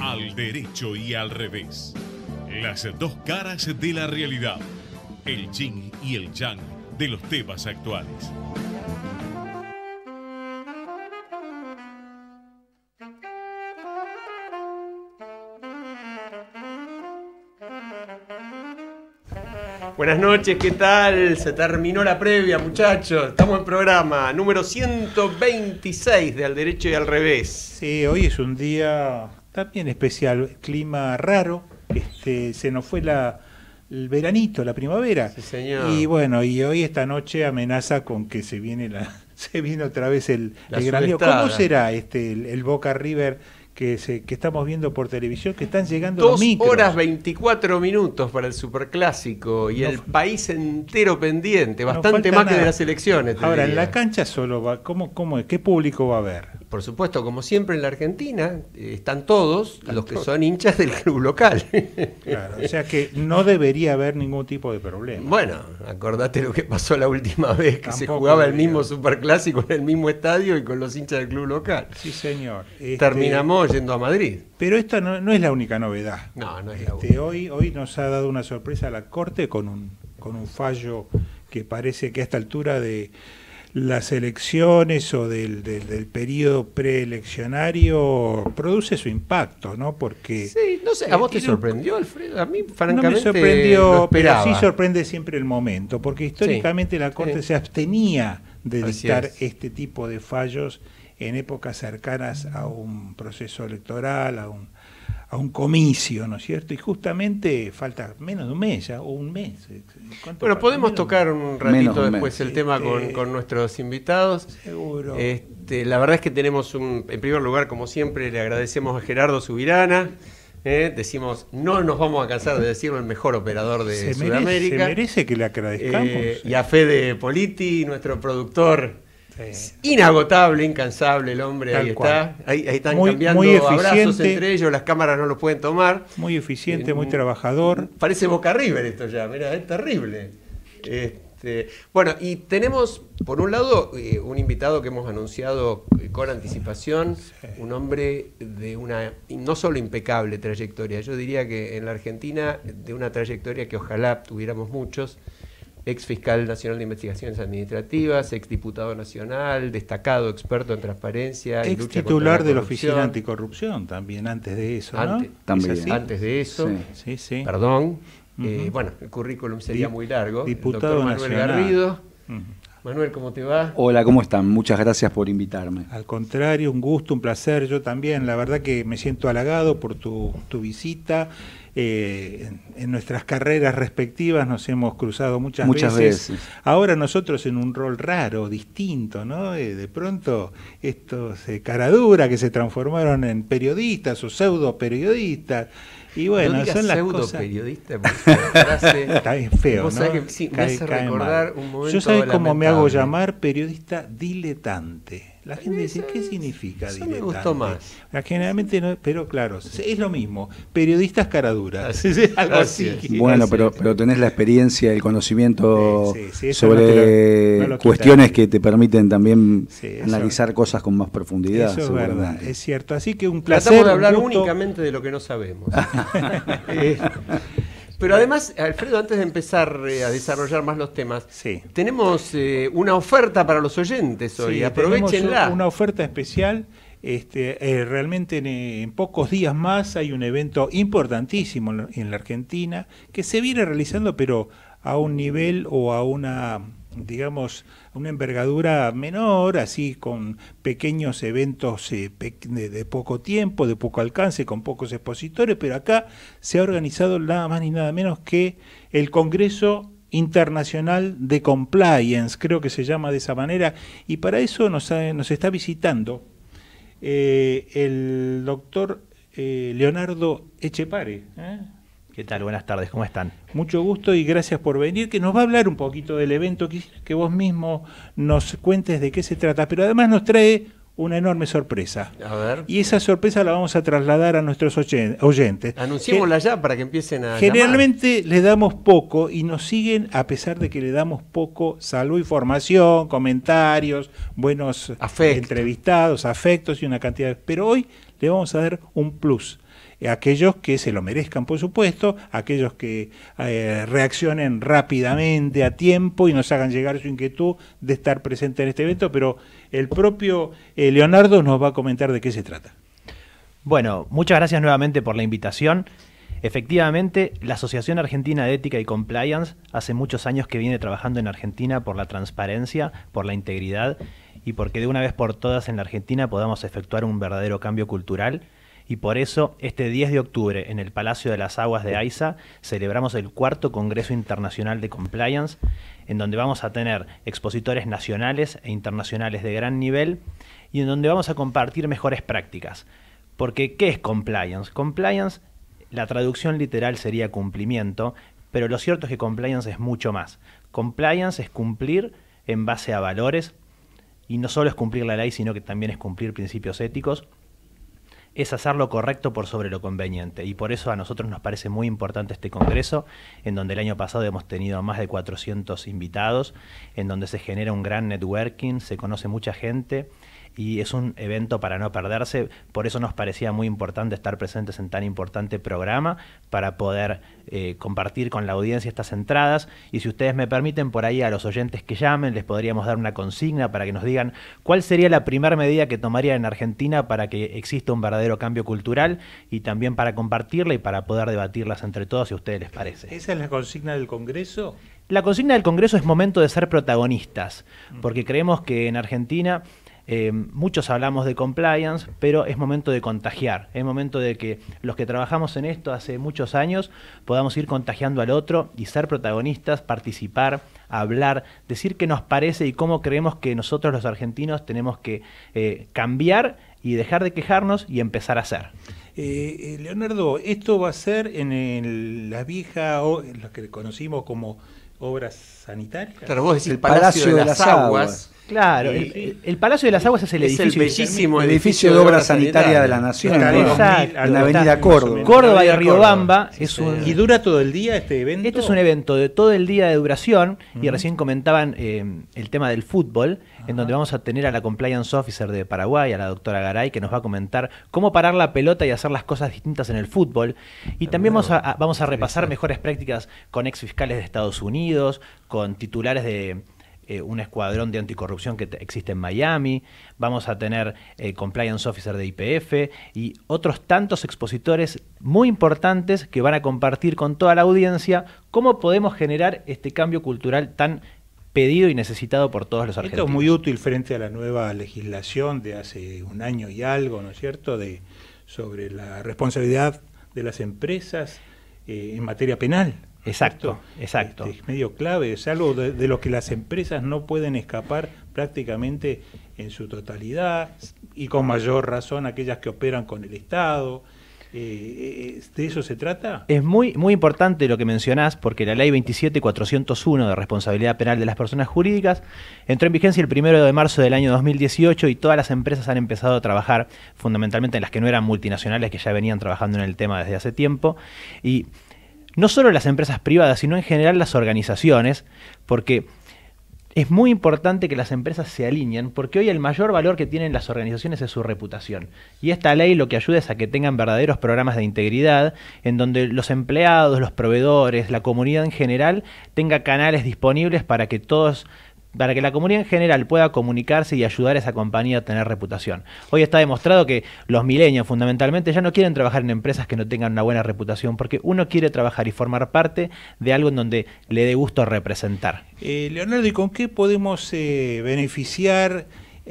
Al derecho y al revés. Las dos caras de la realidad. El yin y el yang de los temas actuales. Buenas noches, ¿qué tal? Se terminó la previa, muchachos. Estamos en programa número 126 de Al Derecho y Al Revés. Sí, hoy es un día también especial, clima raro. Este, se nos fue la, el veranito, la primavera. Sí, señor. Y bueno, y hoy esta noche amenaza con que se viene la se viene otra vez el, gran lío. ¿Cómo será este el Boca River? que, estamos viendo por televisión, que están llegando Dos horas 24 minutos para el superclásico y el país entero pendiente, bastante más que de las elecciones. Ahora, en la cancha solo va, ¿cómo, cómo, ¿qué público va a haber? Por supuesto, como siempre en la Argentina, eh, están todos los que son hinchas del club local. Claro, o sea que no debería haber ningún tipo de problema. Bueno, acordate lo que pasó la última vez que se jugaba el mismo superclásico en el mismo estadio y con los hinchas del club local. Sí, señor. Terminamos a Madrid. Pero esta no, es la única novedad. No, no es la este, única. hoy, hoy nos ha dado una sorpresa la Corte con un, con un fallo que parece que a esta altura de las elecciones o del, periodo preeleccionario produce su impacto, ¿no? Porque... ¿a vos te eh, sorprendió, Alfredo? A mí, francamente, no me sorprendió, pero sí sorprende siempre el momento, porque históricamente la Corte se abstenía de dictar este tipo de fallos en épocas cercanas a un proceso electoral, a un, comicio, ¿no es cierto? Y justamente falta menos de un mes ya, o un mes. Eh, bueno, podemos tocar un ratito después el tema este, con, nuestros invitados. Seguro. Este, la verdad es que tenemos un, en primer lugar, como siempre, le agradecemos a Gerardo Subirana. ¿eh? decimos, no nos vamos a cansar de decirlo, el mejor operador de Sudamérica. se merece que le agradezcamos. Eh, y a Fede Politi, nuestro productor Inagotable, incansable el hombre, ahí está. Ahí, están cambiando abrazos entre ellos, las cámaras no lo pueden tomar. Muy eficiente, muy eh, trabajador. Parece Boca River esto ya, mira, es terrible. Este, bueno, y tenemos, por un lado, eh, un invitado que hemos anunciado eh, con anticipación, un hombre de una no solo impecable trayectoria, yo diría que en la Argentina de una trayectoria que ojalá tuviéramos muchos ex fiscal nacional de investigaciones administrativas, ex diputado nacional, destacado experto en transparencia. y titular de la Oficina Anticorrupción también, antes de eso. Antes, también. antes de eso, sí. Sí, perdón. Eh, bueno, el currículum sería muy largo. Diputado Doctor Manuel Garrido. Manuel, ¿cómo te va? Hola, ¿cómo están? Muchas gracias por invitarme. Al contrario, un gusto, un placer. Yo también, la verdad que me siento halagado por tu, tu visita eh, en nuestras carreras respectivas nos hemos cruzado muchas, veces. Ahora nosotros en un rol raro, distinto, ¿no? Eh, de pronto estos eh, caraduras que se transformaron en periodistas o pseudo periodistas. Y bueno, son las pseudo cosas... periodista, Está feo, ¿no? un momento Yo sabes cómo me hago llamar periodista diletante. La gente dice, ¿qué significa diletante? me gustó eh, más. Generalmente no, pero claro, es lo mismo. Periodistas caraduras. Algo así. Bueno, pero, pero tenés la experiencia, el conocimiento sobre cuestiones que te permiten también analizar cosas con más profundidad. Eso es verdad, es cierto. Así que un placer. hablar únicamente de lo que no sabemos. Eh, pero además, Alfredo, antes de empezar eh, a desarrollar más los temas, tenemos eh, una oferta para los oyentes hoy. Sí, Aprovechenla. Una oferta especial. Este, eh, realmente en, pocos días más hay un evento importantísimo en la Argentina que se viene realizando, pero a un nivel o a una digamos, una envergadura menor, así con pequeños eventos eh, de, poco tiempo, de poco alcance, con pocos expositores, pero acá se ha organizado nada más ni nada menos que el Congreso Internacional de Compliance, creo que se llama de esa manera, y para eso nos, nos está visitando eh, el doctor eh, Leonardo Echepare. ¿Qué tal? Buenas tardes, ¿cómo están? Mucho gusto y gracias por venir, que nos va a hablar un poquito del evento. que vos mismo nos cuentes de qué se trata, pero además nos trae una enorme sorpresa. A ver. Y esa sorpresa la vamos a trasladar a nuestros oyentes. Anunciémosla ya para que empiecen a. Generalmente le damos poco y nos siguen a pesar de que le damos poco, salud, información, comentarios, buenos entrevistados, afectos y una cantidad. Pero hoy le vamos a dar un plus aquellos que se lo merezcan, por supuesto, aquellos que eh, reaccionen rápidamente, a tiempo y nos hagan llegar su inquietud de estar presente en este evento, pero el propio eh, Leonardo nos va a comentar de qué se trata. Bueno, muchas gracias nuevamente por la invitación. Efectivamente, la Asociación Argentina de Ética y Compliance hace muchos años que viene trabajando en Argentina por la transparencia, por la integridad y porque de una vez por todas en la Argentina podamos efectuar un verdadero cambio cultural y por eso este 10 de octubre en el Palacio de las Aguas de AISA celebramos el cuarto Congreso Internacional de Compliance, en donde vamos a tener expositores nacionales e internacionales de gran nivel y en donde vamos a compartir mejores prácticas. Porque, ¿qué es compliance? Compliance, la traducción literal sería cumplimiento, pero lo cierto es que compliance es mucho más. Compliance es cumplir en base a valores, y no solo es cumplir la ley, sino que también es cumplir principios éticos es hacer lo correcto por sobre lo conveniente. Y por eso a nosotros nos parece muy importante este Congreso, en donde el año pasado hemos tenido más de 400 invitados, en donde se genera un gran networking, se conoce mucha gente y es un evento para no perderse. Por eso nos parecía muy importante estar presentes en tan importante programa para poder eh, compartir con la audiencia estas entradas. Y si ustedes me permiten, por ahí a los oyentes que llamen les podríamos dar una consigna para que nos digan cuál sería la primera medida que tomaría en Argentina para que exista un verdadero cambio cultural y también para compartirla y para poder debatirlas entre todos si a ustedes les parece. ¿Esa es la consigna del Congreso? La consigna del Congreso es momento de ser protagonistas, porque creemos que en Argentina eh, muchos hablamos de compliance, pero es momento de contagiar, es momento de que los que trabajamos en esto hace muchos años podamos ir contagiando al otro y ser protagonistas, participar, hablar, decir qué nos parece y cómo creemos que nosotros los argentinos tenemos que eh, cambiar y dejar de quejarnos y empezar a hacer. Eh, Leonardo, esto va a ser en la vieja, lo que conocimos como obras sanitarias. el Palacio, de, las, Aguas. Claro, eh, El, Palacio de las Aguas es el edificio. el edificio, de obra sanitaria de la Nación en, la Avenida Córdoba. Córdoba y Río Bamba ¿Y dura todo el día este evento? Este es un evento de todo el día de duración. Y recién comentaban eh, el tema del fútbol en donde vamos a tener a la compliance officer de Paraguay, a la doctora Garay, que nos va a comentar cómo parar la pelota y hacer las cosas distintas en el fútbol. Y también vamos a, vamos a repasar mejores prácticas con ex fiscales de Estados Unidos, con titulares de eh, un escuadrón de anticorrupción que existe en Miami, vamos a tener el eh, compliance officer de IPF y otros tantos expositores muy importantes que van a compartir con toda la audiencia cómo podemos generar este cambio cultural tan pedido y necesitado por todos los argentinos. Esto es muy útil frente a la nueva legislación de hace un año y algo, ¿no es cierto?, de, sobre la responsabilidad de las empresas eh, en materia penal. Exacto, exacto. Este, es medio clave, es algo de, de, lo que las empresas no pueden escapar prácticamente en su totalidad y con mayor razón aquellas que operan con el Estado. Eh, eh, eh, ¿De eso se trata? Es muy, muy importante lo que mencionás, porque la ley 27401 de responsabilidad penal de las personas jurídicas entró en vigencia el 1 de marzo del año 2018 y todas las empresas han empezado a trabajar, fundamentalmente en las que no eran multinacionales, que ya venían trabajando en el tema desde hace tiempo. Y no solo las empresas privadas, sino en general las organizaciones, porque es muy importante que las empresas se alineen porque hoy el mayor valor que tienen las organizaciones es su reputación. Y esta ley lo que ayuda es a que tengan verdaderos programas de integridad en donde los empleados, los proveedores, la comunidad en general tenga canales disponibles para que todos para que la comunidad en general pueda comunicarse y ayudar a esa compañía a tener reputación. Hoy está demostrado que los milenios fundamentalmente ya no quieren trabajar en empresas que no tengan una buena reputación porque uno quiere trabajar y formar parte de algo en donde le dé gusto representar. Eh, Leonardo, ¿y con qué podemos eh, beneficiar? y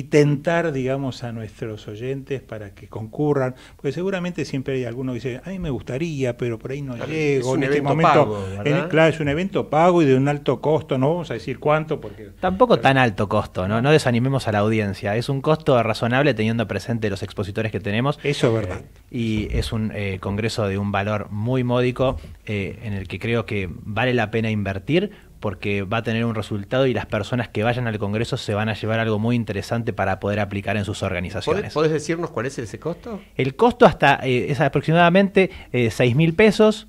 eh, tentar, digamos, a nuestros oyentes para que concurran, porque seguramente siempre hay alguno que dice, a mí me gustaría, pero por ahí no llego. en este momento, claro, es un evento pago y de un alto costo, no vamos a decir cuánto, porque... Tampoco tan alto costo, ¿no? No desanimemos a la audiencia, es un costo razonable teniendo presente los expositores que tenemos. Eso es verdad. Y es un eh, congreso de un valor muy módico eh, en el que creo que vale la pena invertir porque va a tener un resultado y las personas que vayan al Congreso se van a llevar algo muy interesante para poder aplicar en sus organizaciones. ¿Puedes decirnos cuál es ese costo? El costo hasta eh, es aproximadamente eh, 6 mil pesos.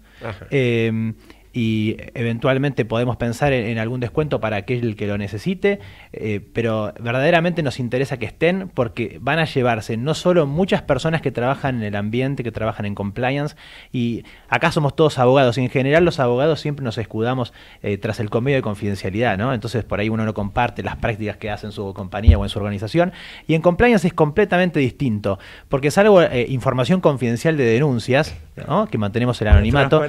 Eh, y eventualmente podemos pensar en, algún descuento para aquel que lo necesite, eh, pero verdaderamente nos interesa que estén porque van a llevarse no solo muchas personas que trabajan en el ambiente, que trabajan en compliance, y acá somos todos abogados, y en general los abogados siempre nos escudamos eh, tras el convenio de confidencialidad, ¿no? Entonces por ahí uno no comparte las prácticas que hace en su compañía o en su organización, y en compliance es completamente distinto, porque salvo algo, eh, información confidencial de denuncias, que mantenemos el anonimato.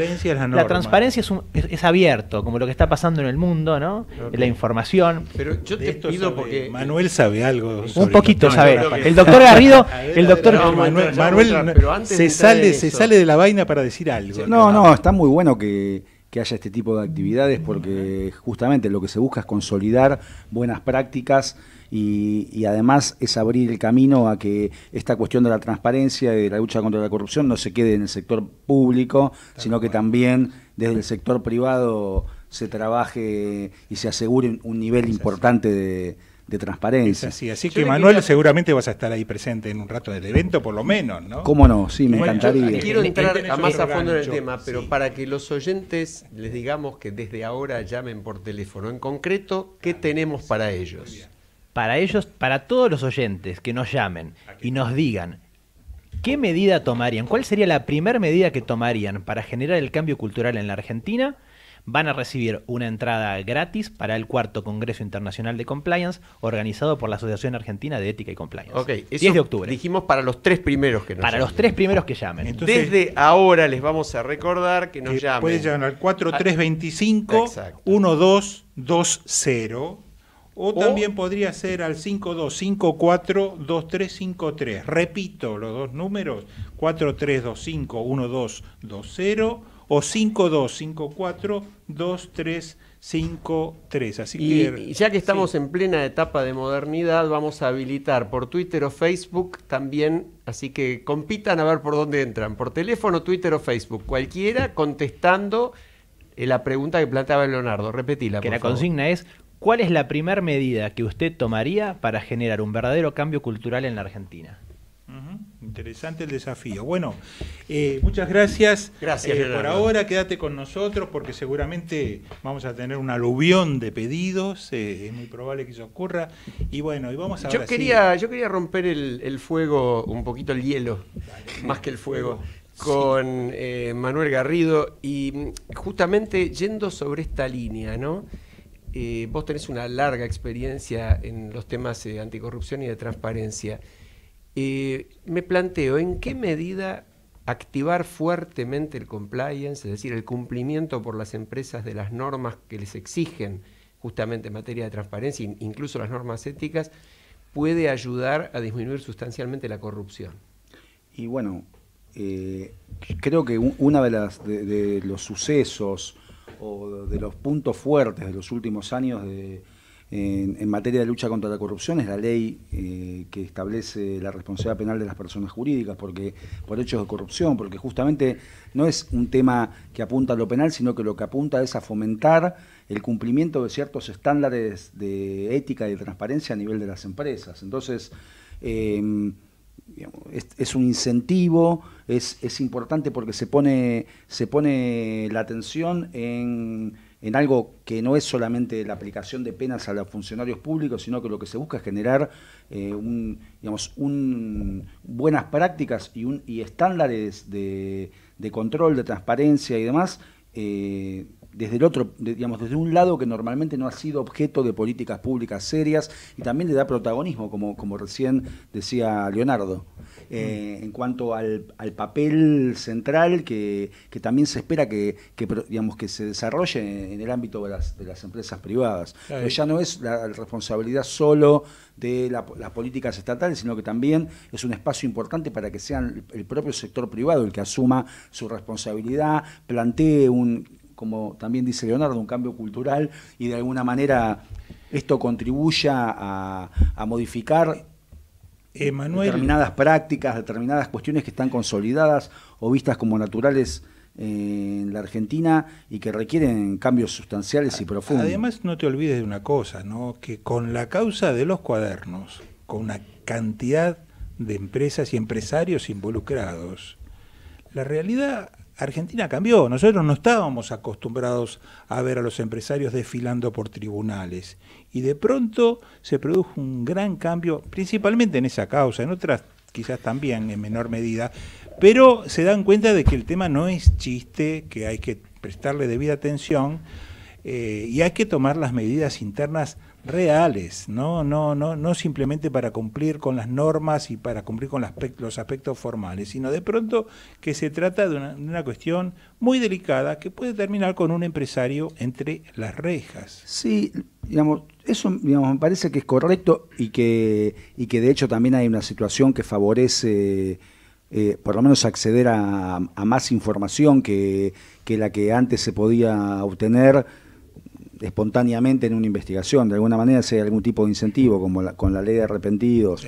La transparencia es abierto, como lo que está pasando en el mundo, ¿no? La información. Pero yo te pido porque Manuel sabe algo. un poquito sabe. el doctor Garrido, el doctor Manuel, se sale, se sale de la vaina para decir algo. No, no, ah. está muy bueno que que haya este tipo de actividades porque justamente lo que se busca es consolidar buenas prácticas y, además es abrir el camino a que esta cuestión de la transparencia y de la lucha contra la corrupción no se quede en el sector público, sino que también desde el sector privado se trabaje y se asegure un nivel importante de, transparencia. así, que Manuel seguramente vas a estar ahí presente en un rato del evento, por lo menos, ¿no? Cómo no, sí, me encantaría. quiero entrar más a fondo en el tema, pero para que los oyentes les digamos que desde ahora llamen por teléfono en concreto, ¿qué ah, tenemos para ellos? para ellos, para todos los oyentes que nos llamen y nos digan qué medida tomarían, cuál sería la primera medida que tomarían para generar el cambio cultural en la Argentina, van a recibir una entrada gratis para el cuarto Congreso Internacional de Compliance organizado por la Asociación Argentina de Ética y Compliance. Ok, 10 de octubre. Dijimos para los tres primeros que nos Para los tres primeros que llamen. Desde ahora les vamos a recordar que nos eh, llamen. Pueden llamar al 4325 1220 o, también podría ser al 5254-2353. Repito los dos números, 4325-1220 o 5254-2353. Así y, que, ya que estamos en plena etapa de modernidad, vamos a habilitar por Twitter o Facebook también, así que compitan a ver por dónde entran, por teléfono, Twitter o Facebook, cualquiera contestando eh, la pregunta que planteaba Leonardo. Repetila. Que la consigna es ¿Cuál es la primera medida que usted tomaría para generar un verdadero cambio cultural en la Argentina? Interesante el desafío. Bueno, eh, muchas gracias, gracias eh, por ahora. Quédate con nosotros porque seguramente vamos a tener un aluvión de pedidos. Eh, es muy probable que eso ocurra. Y bueno, y vamos a yo quería, yo quería romper el, fuego, un poquito el hielo, más que el fuego, con Manuel Garrido y mm, justamente yendo sobre esta línea, ¿no? vos tenés una larga experiencia en los temas de eh, anticorrupción y de transparencia. me planteo en qué medida activar fuertemente el compliance, es decir, el cumplimiento por las empresas de las normas que les exigen justamente en materia de transparencia, incluso las normas éticas, puede ayudar a disminuir sustancialmente la corrupción. Y bueno, eh, creo que una de, las, de los sucesos o de los puntos fuertes de los últimos años en, materia de lucha contra la corrupción es la ley eh, que establece la responsabilidad penal de las personas jurídicas porque por hechos de corrupción, porque justamente no es un tema que apunta a lo penal, sino que lo que apunta es a fomentar el cumplimiento de ciertos estándares de ética y de transparencia a nivel de las empresas. Entonces, eh, es un incentivo es, importante porque se pone, se pone la atención en, algo que no es solamente la aplicación de penas a los funcionarios públicos, sino que lo que se busca es generar eh, un, digamos, un, buenas prácticas y, un, estándares de, control, de transparencia y demás. Eh, desde el otro, digamos, desde un lado que normalmente no ha sido objeto de políticas públicas serias y también le da protagonismo, como, como recién decía Leonardo, eh, en cuanto al, papel central que, también se espera que, digamos, que se desarrolle en el ámbito de las, empresas privadas. ya no es la responsabilidad solo de las políticas estatales, sino que también es un espacio importante para que sea el propio sector privado el que asuma su responsabilidad, plantee un como también dice Leonardo, un cambio cultural y de alguna manera esto contribuya a, modificar determinadas prácticas, determinadas cuestiones que están consolidadas o vistas como naturales eh, en la Argentina y que requieren cambios sustanciales y profundos. Además, no te olvides de una cosa, ¿no? que con la causa de los cuadernos, con una cantidad de empresas y empresarios involucrados, la realidad Argentina cambió. Nosotros no estábamos acostumbrados a ver a los empresarios desfilando por tribunales. Y de pronto se produjo un gran cambio, principalmente en esa causa, en otras quizás también en menor medida, pero se dan cuenta de que el tema no es chiste, que hay que prestarle debida atención eh, y hay que tomar las medidas internas reales, ¿no? No, no, no simplemente para cumplir con las normas y para cumplir con los aspectos formales, sino de pronto que se trata de una, cuestión muy delicada que puede terminar con un empresario entre las rejas. Sí, digamos, eso digamos, me parece que es correcto y que, y que de hecho también hay una situación que favorece... Eh, por lo menos acceder a, más información que, que, la que antes se podía obtener espontáneamente en una investigación. De alguna manera, si algún tipo de incentivo, como con la ley de arrepentidos,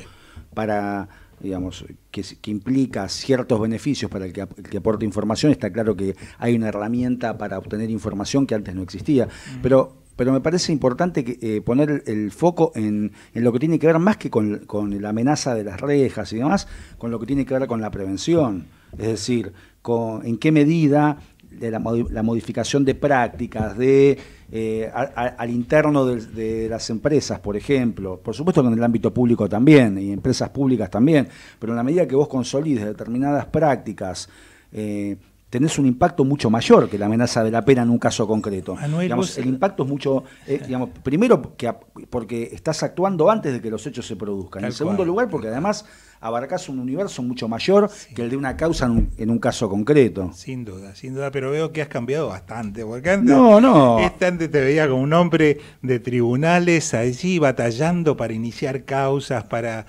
para digamos, que, implica ciertos beneficios para el que, aporte información, está claro que hay una herramienta para obtener información que antes no existía. Mm. Pero, pero me parece importante eh, poner el foco en, lo que tiene que ver más que con, con, la amenaza de las rejas y demás, con lo que tiene que ver con la prevención. Es decir, con, en qué medida de la, modificación de prácticas, de eh, al interno de, las empresas, por ejemplo, por supuesto que en el ámbito público también, y empresas públicas también, pero en la medida que vos consolides determinadas prácticas, eh, tenés un impacto mucho mayor que la amenaza de la pena en un caso concreto. Ah, el impacto es mucho, eh, digamos, primero que, porque estás actuando antes de que los hechos se produzcan, en segundo lugar porque además abarcas un universo mucho mayor que el de una causa en un, caso concreto. Sin duda, sin duda, pero veo que has cambiado bastante, porque no, no. Este antes te veía como un hombre de tribunales allí batallando para iniciar causas, para eh,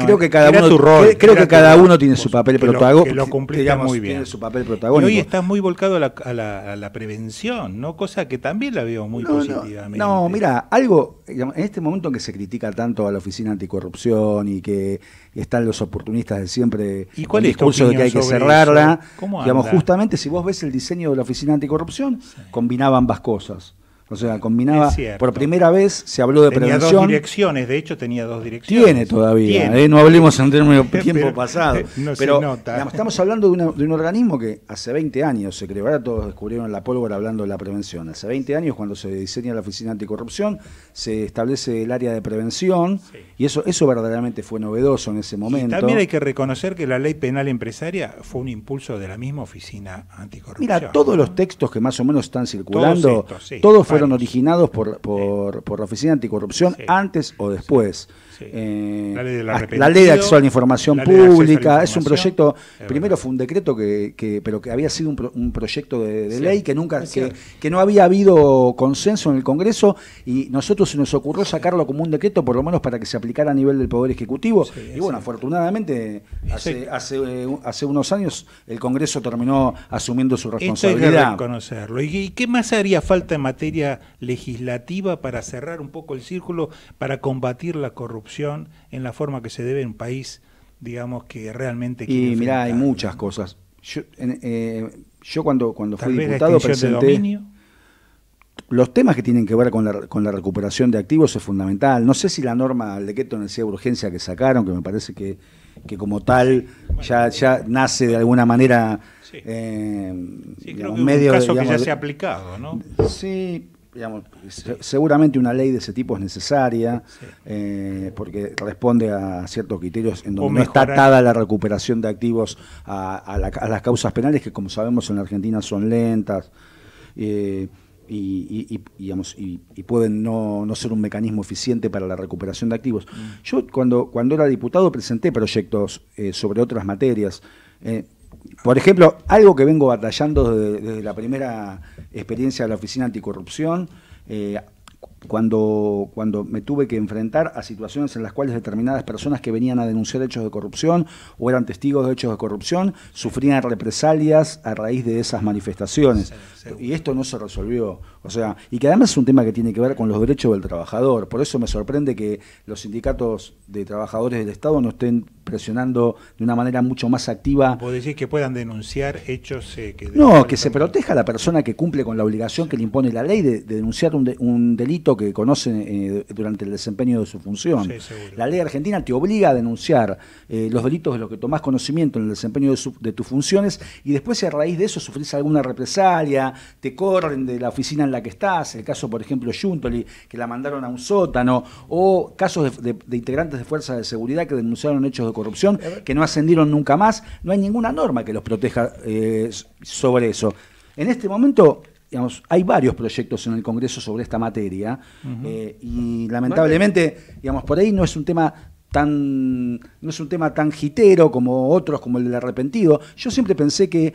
creo Que cada uno, creo, que cada uno tiene su papel protagónico. Lo, lo muy bien. Tiene su papel protagónico. Y hoy estás muy volcado a la, prevención, ¿no? Cosa que también la veo muy positivamente. no mira, algo, en este momento en que se critica tanto a la Oficina Anticorrupción y que están los oportunistas de siempre. ¿Y cuál discurso de que hay que cerrarla? digamos, justamente si vos ves el diseño de la Oficina Anticorrupción, combinaba ambas cosas. O sea, combinaba. Por primera vez se habló de prevención. Tenía dos direcciones, de hecho tenía dos direcciones. Tiene todavía, ¿eh? no hablemos en términos de tiempo pasado. pero estamos hablando de, un organismo que hace 20 años se creó, todos descubrieron la pólvora hablando de la prevención. Hace 20 años, cuando se diseña la Oficina Anticorrupción, se establece el área de prevención y eso, eso verdaderamente fue novedoso en ese momento. también hay que reconocer que la ley penal empresaria fue un impulso de la misma Oficina Anticorrupción. Mira, todos los textos que más o menos están circulando, originados por, por, por la Oficina Anticorrupción antes o después. Eh, ah, la, ley de acceso a la información pública. Es un proyecto, primero fue un decreto, que, pero que había sido un, proyecto de, ley que nunca, que, no había habido consenso en el Congreso y nosotros se nos ocurrió sacarlo como un decreto, por lo menos para que se aplicara a nivel del Poder Ejecutivo. y bueno, afortunadamente, hace, eh, hace, unos años el Congreso terminó asumiendo su responsabilidad. ¿Y qué más haría falta en materia legislativa para cerrar un poco el círculo, para combatir la corrupción? en la forma que se debe un país, digamos, que realmente... Quiere y mira hay muchas cosas. Yo, eh, yo cuando, cuando fui diputado presenté... Los temas que tienen que ver con la, recuperación de activos es fundamental. No sé si la norma de decreto de necesidad de urgencia que sacaron, que me parece que, como tal ya, nace de alguna manera... Sí, eh, medio, un caso que ya se ha aplicado, ¿no? Sí, seguramente una ley de ese tipo es necesaria, eh, porque responde a ciertos criterios en donde no está atada la recuperación de activos a, las causas penales, que como sabemos en la Argentina son lentas. Eh, y, pueden no, ser un mecanismo eficiente para la recuperación de activos. Mm. Yo cuando, cuando era diputado presenté proyectos eh, sobre otras materias. Por ejemplo, algo que vengo batallando desde, la primera experiencia de la Oficina Anticorrupción, eh, cuando, cuando me tuve que enfrentar a situaciones en las cuales determinadas personas que venían a denunciar hechos de corrupción o eran testigos de hechos de corrupción sufrían represalias a raíz de esas manifestaciones. Y esto no se resolvió. O sea, y que además es un tema que tiene que ver con los derechos del trabajador. Por eso me sorprende que los sindicatos de trabajadores del Estado no estén presionando de una manera mucho más activa. ¿Vos decir que puedan denunciar hechos eh, que... No, que se proteja la persona que cumple con la obligación que le impone la ley de, denunciar un delito que conocen eh, durante el desempeño de su función. la ley argentina te obliga a denunciar eh, los delitos de los que tomás conocimiento en el desempeño de, tus funciones y después si a raíz de eso sufrís alguna represalia, te corren de la oficina en la que estás, el caso por ejemplo Juntoli, que la mandaron a un sótano, o casos de, integrantes de fuerzas de seguridad que denunciaron hechos de corrupción que no ascendieron nunca más, no hay ninguna norma que los proteja eh, sobre eso. En este momento hay varios proyectos en el Congreso sobre esta materia eh, y lamentablemente, digamos, por ahí no es un tema tan no es un tema tan jitero como otros, como el del arrepentido. Yo siempre pensé que,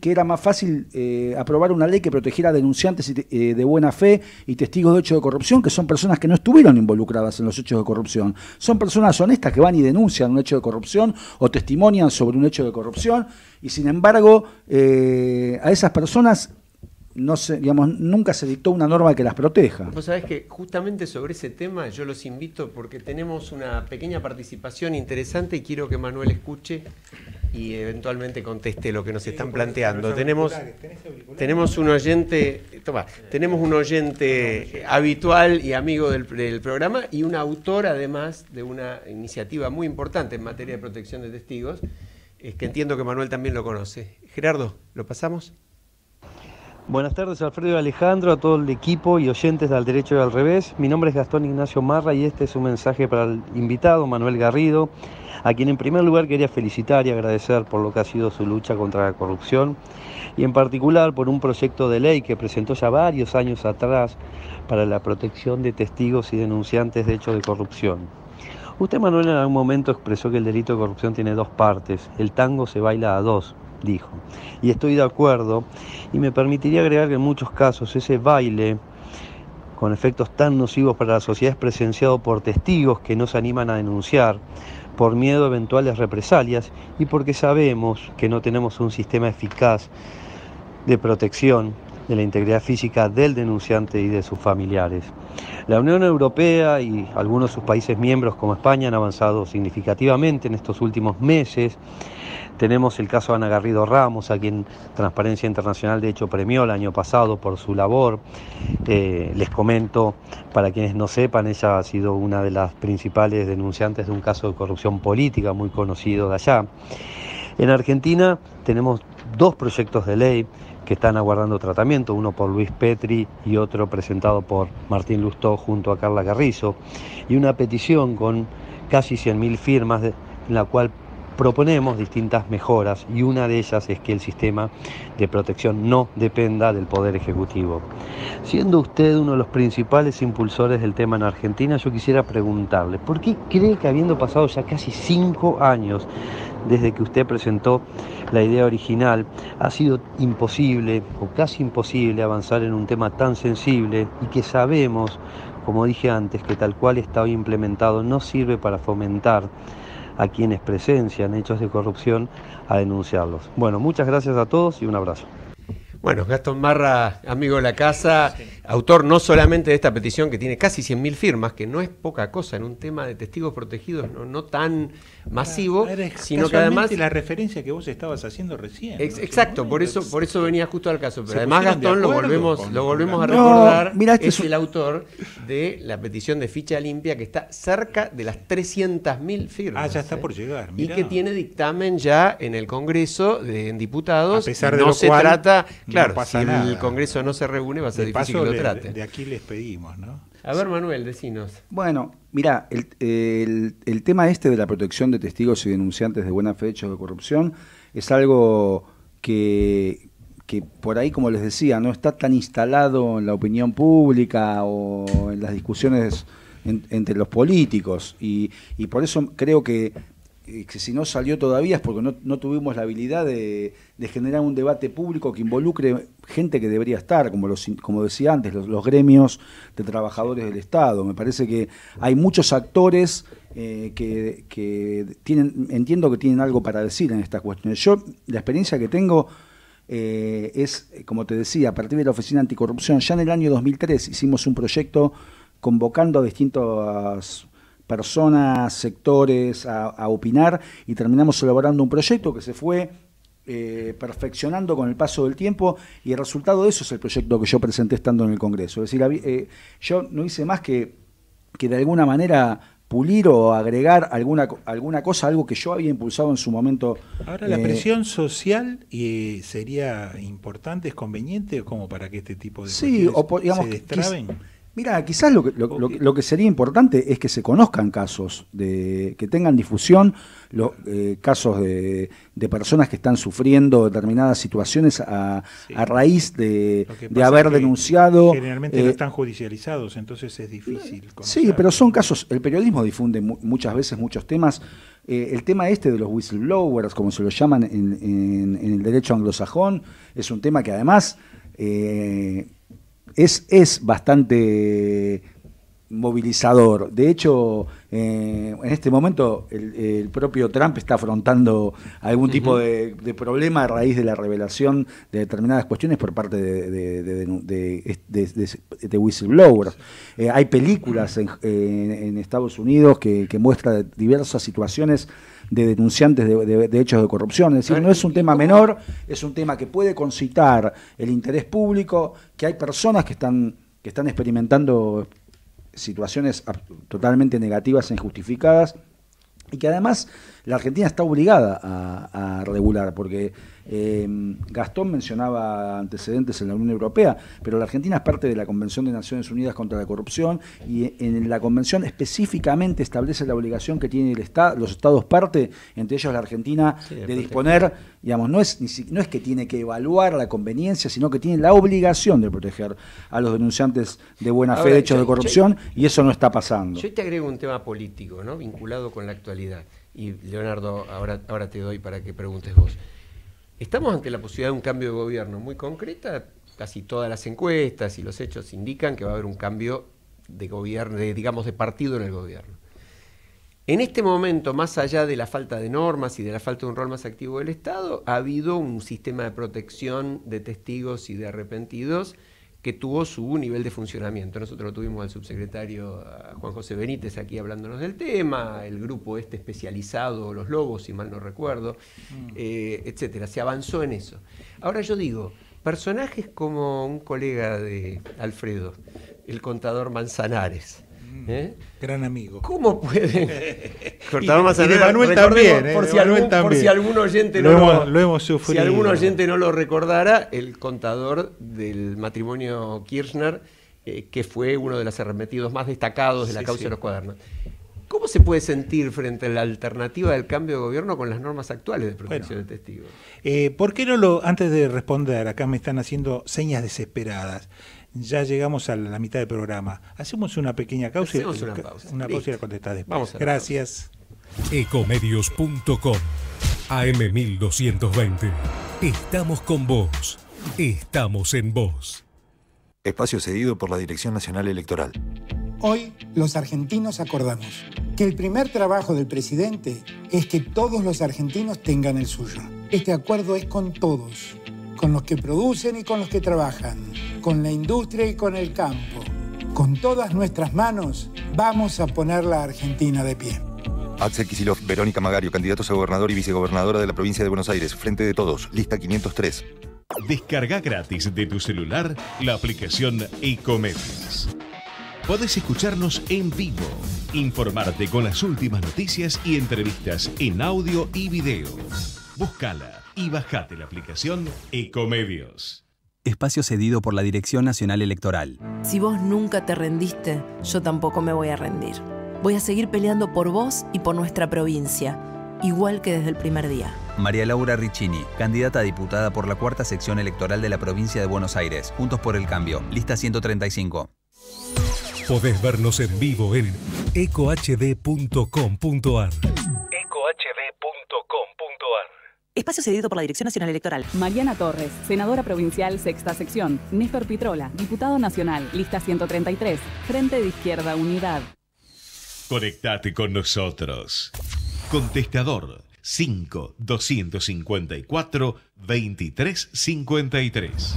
que era más fácil eh, aprobar una ley que protegiera a denunciantes eh, de buena fe y testigos de hechos de corrupción, que son personas que no estuvieron involucradas en los hechos de corrupción. Son personas honestas que van y denuncian un hecho de corrupción o testimonian sobre un hecho de corrupción y sin embargo a esas personas no digamos, nunca se dictó una norma que las proteja. Vos sabés que justamente sobre ese tema yo los invito porque tenemos una pequeña participación interesante y quiero que Manuel escuche y eventualmente conteste lo que nos están planteando. Tenemos, tenemos un oyente, tenemos un oyente habitual y amigo del, programa y un autor además de una iniciativa muy importante en materia de protección de testigos, que entiendo que Manuel también lo conoce. Gerardo, ¿lo pasamos? Buenas tardes, Alfredo y Alejandro, a todo el equipo y oyentes de Al Derecho y al Revés. Mi nombre es Gastón Ignacio Marra y este es un mensaje para el invitado, Manuel Garrido, a quien en primer lugar quería felicitar y agradecer por lo que ha sido su lucha contra la corrupción y en particular por un proyecto de ley que presentó ya varios años atrás para la protección de testigos y denunciantes de hechos de corrupción. Usted, Manuel, en algún momento expresó que el delito de corrupción tiene dos partes. El tango se baila a dos dijo. Y estoy de acuerdo, y me permitiría agregar que en muchos casos ese baile con efectos tan nocivos para la sociedad es presenciado por testigos que no se animan a denunciar, por miedo a eventuales represalias y porque sabemos que no tenemos un sistema eficaz de protección de la integridad física del denunciante y de sus familiares. La Unión Europea y algunos de sus países miembros como España han avanzado significativamente en estos últimos meses tenemos el caso de Ana Garrido Ramos, a quien Transparencia Internacional de hecho premió el año pasado por su labor. Eh, les comento, para quienes no sepan, ella ha sido una de las principales denunciantes de un caso de corrupción política muy conocido de allá. En Argentina tenemos dos proyectos de ley que están aguardando tratamiento, uno por Luis Petri y otro presentado por Martín Lustó junto a Carla Carrizo, y una petición con casi 100.000 firmas en la cual proponemos distintas mejoras y una de ellas es que el sistema de protección no dependa del Poder Ejecutivo. Siendo usted uno de los principales impulsores del tema en Argentina, yo quisiera preguntarle, ¿por qué cree que habiendo pasado ya casi cinco años desde que usted presentó la idea original, ha sido imposible o casi imposible avanzar en un tema tan sensible y que sabemos, como dije antes, que tal cual está hoy implementado no sirve para fomentar a quienes presencian hechos de corrupción a denunciarlos. Bueno, muchas gracias a todos y un abrazo. Bueno, Gastón Marra, amigo de la casa, autor no solamente de esta petición que tiene casi 100.000 firmas, que no es poca cosa en un tema de testigos protegidos no, tan masivo, sino que además la referencia que vos estabas haciendo recién. Exacto, por eso por eso venía justo al caso, pero además Gastón lo volvemos lo volvemos a recordar, este es el autor de la petición de ficha limpia que está cerca de las 300.000 firmas. Ah, ya está ¿eh? por llegar, Y que tiene dictamen ya en el Congreso de diputados, a pesar de no se trata Claro, si el Congreso no se reúne va a ser difícil paso, que lo trate. De, aquí les pedimos, ¿no? A ver, Manuel, decinos. Bueno, mira, el, tema este de la protección de testigos y denunciantes de buena fe de corrupción es algo que, por ahí, como les decía, no está tan instalado en la opinión pública o en las discusiones entre los políticos. y por eso creo que eh, que si no salió todavía es porque no, tuvimos la habilidad de, generar un debate público que involucre gente que debería estar, como, los, como decía antes, los, gremios de trabajadores del Estado. Me parece que hay muchos actores eh, que, tienen, entiendo que tienen algo para decir en estas cuestiones. Yo, la experiencia que tengo eh, es, como te decía, a partir de la Oficina Anticorrupción, ya en el año 2003 hicimos un proyecto convocando a distintos personas, sectores a, opinar y terminamos elaborando un proyecto que se fue eh, perfeccionando con el paso del tiempo y el resultado de eso es el proyecto que yo presenté estando en el Congreso. Es decir, eh, yo no hice más que, que de alguna manera pulir o agregar alguna, alguna cosa, algo que yo había impulsado en su momento. Ahora, la eh, presión social sería importante, es conveniente como para que este tipo de sí, se destraben. Mira, quizás lo que, sería importante es que se conozcan casos, de, que tengan difusión, los eh, casos de, personas que están sufriendo determinadas situaciones a, raíz de, haber denunciado. Generalmente eh, no están judicializados, entonces es difícil. Eh, conocer. Sí, pero son casos, el periodismo difunde muchas veces muchos temas. el tema este de los whistleblowers, como se lo llaman en, el derecho anglosajón, es un tema que además es, bastante movilizador. De hecho, eh, en este momento el, propio Trump está afrontando algún tipo de, problema a raíz de la revelación de determinadas cuestiones por parte de, de, de whistleblowers. Eh, hay películas en, en, Estados Unidos que, que muestran diversas situaciones de denunciantes de, hechos de corrupción. Es decir, eh, no es un tema menor, es un tema que puede concitar el interés público, que hay personas que están, que están experimentando situaciones totalmente negativas e injustificadas y que además la Argentina está obligada a, a regular, porque Em, Gastón mencionaba antecedentes en la Unión Europea, pero la Argentina es parte de la Convención de Naciones Unidas contra la Corrupción y en la Convención específicamente establece la obligación que tienen el Estado, los Estados parte, entre ellos la Argentina, de disponer, digamos, no es, es que tiene que evaluar la conveniencia, sino que tiene la obligación de proteger a los denunciantes de buena fe de hechos de corrupción y eso no está pasando. Yo te agrego un tema político, ¿no? vinculado con la actualidad. Y Leonardo, ahora te doy para que preguntes vos. Estamos ante la posibilidad de un cambio de gobierno muy concreta. Casi todas las encuestas y los hechos indican que va a haber un cambio de gobierno, digamos, de partido en el gobierno. En este momento, más allá de la falta de normas y de la falta de un rol más activo del Estado, ha habido un sistema de protección de testigos y de arrepentidos que tuvo su nivel de funcionamiento. Nosotros tuvimos al subsecretario Juan José Benítez aquí hablándonos del tema, el grupo este especializado, los lobos, si mal no recuerdo, mm. eh, etcétera. Se avanzó en eso. Ahora yo digo, personajes como un colega de Alfredo, el contador Manzanares, Mm. ¿Eh? Gran amigo. ¿Cómo puede? Cortamos Manuel también, ¿eh? por, si algún, oyente no lo, sufrido. algún oyente no lo recordara, el contador del matrimonio Kirchner, eh, que fue uno de los arremetidos más destacados de la causa de los cuadernos. ¿Cómo se puede sentir frente a la alternativa del cambio de gobierno con las normas actuales de protección del de testigos? ¿Por qué no lo, antes de responder, acá me están haciendo señas desesperadas? Ya llegamos a la mitad del programa. Hacemos una pequeña causa, una pausa. y la contestás después. Gracias. Ecomedios.com AM1220. Estamos con vos. Estamos en vos. Espacio cedido por la Dirección Nacional Electoral. Hoy los argentinos acordamos que el primer trabajo del presidente es que todos los argentinos tengan el suyo. Este acuerdo es con todos con los que producen y con los que trabajan, con la industria y con el campo. Con todas nuestras manos vamos a poner la Argentina de pie. Axel Kicillof, Verónica Magario, candidatos a gobernador y vicegobernadora de la provincia de Buenos Aires, Frente de Todos, lista 503. Descarga gratis de tu celular la aplicación Ecomedios. Podés escucharnos en vivo, informarte con las últimas noticias y entrevistas en audio y video. Búscala y bajate la aplicación Ecomedios. Espacio cedido por la Dirección Nacional Electoral. Si vos nunca te rendiste, yo tampoco me voy a rendir. Voy a seguir peleando por vos y por nuestra provincia, igual que desde el primer día. María Laura Riccini, candidata a diputada por la cuarta sección electoral de la provincia de Buenos Aires, Juntos por el Cambio, lista 135. Podés vernos en vivo en ecohd.com.ar. Espacio cedido por la Dirección Nacional Electoral. Mariana Torres, senadora provincial, sexta sección. Néstor Pitrola, diputado nacional, lista 133, Frente de Izquierda Unidad. Conectate con nosotros. Contestador 5 254 2353.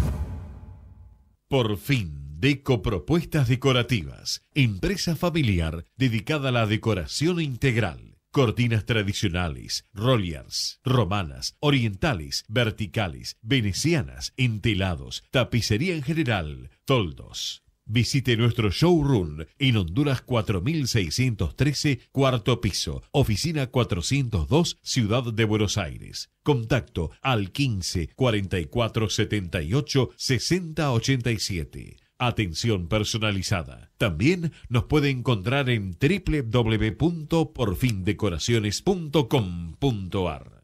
Por fin. Deco Propuestas Decorativas, empresa familiar dedicada a la decoración integral cortinas tradicionales, rolliers, romanas, orientales, verticales, venecianas, entelados, tapicería en general, toldos. Visite nuestro showroom en Honduras 4613, cuarto piso, oficina 402, Ciudad de Buenos Aires. Contacto al 15 44 78 60 87 atención personalizada. También nos puede encontrar en www.porfindecoraciones.com.ar.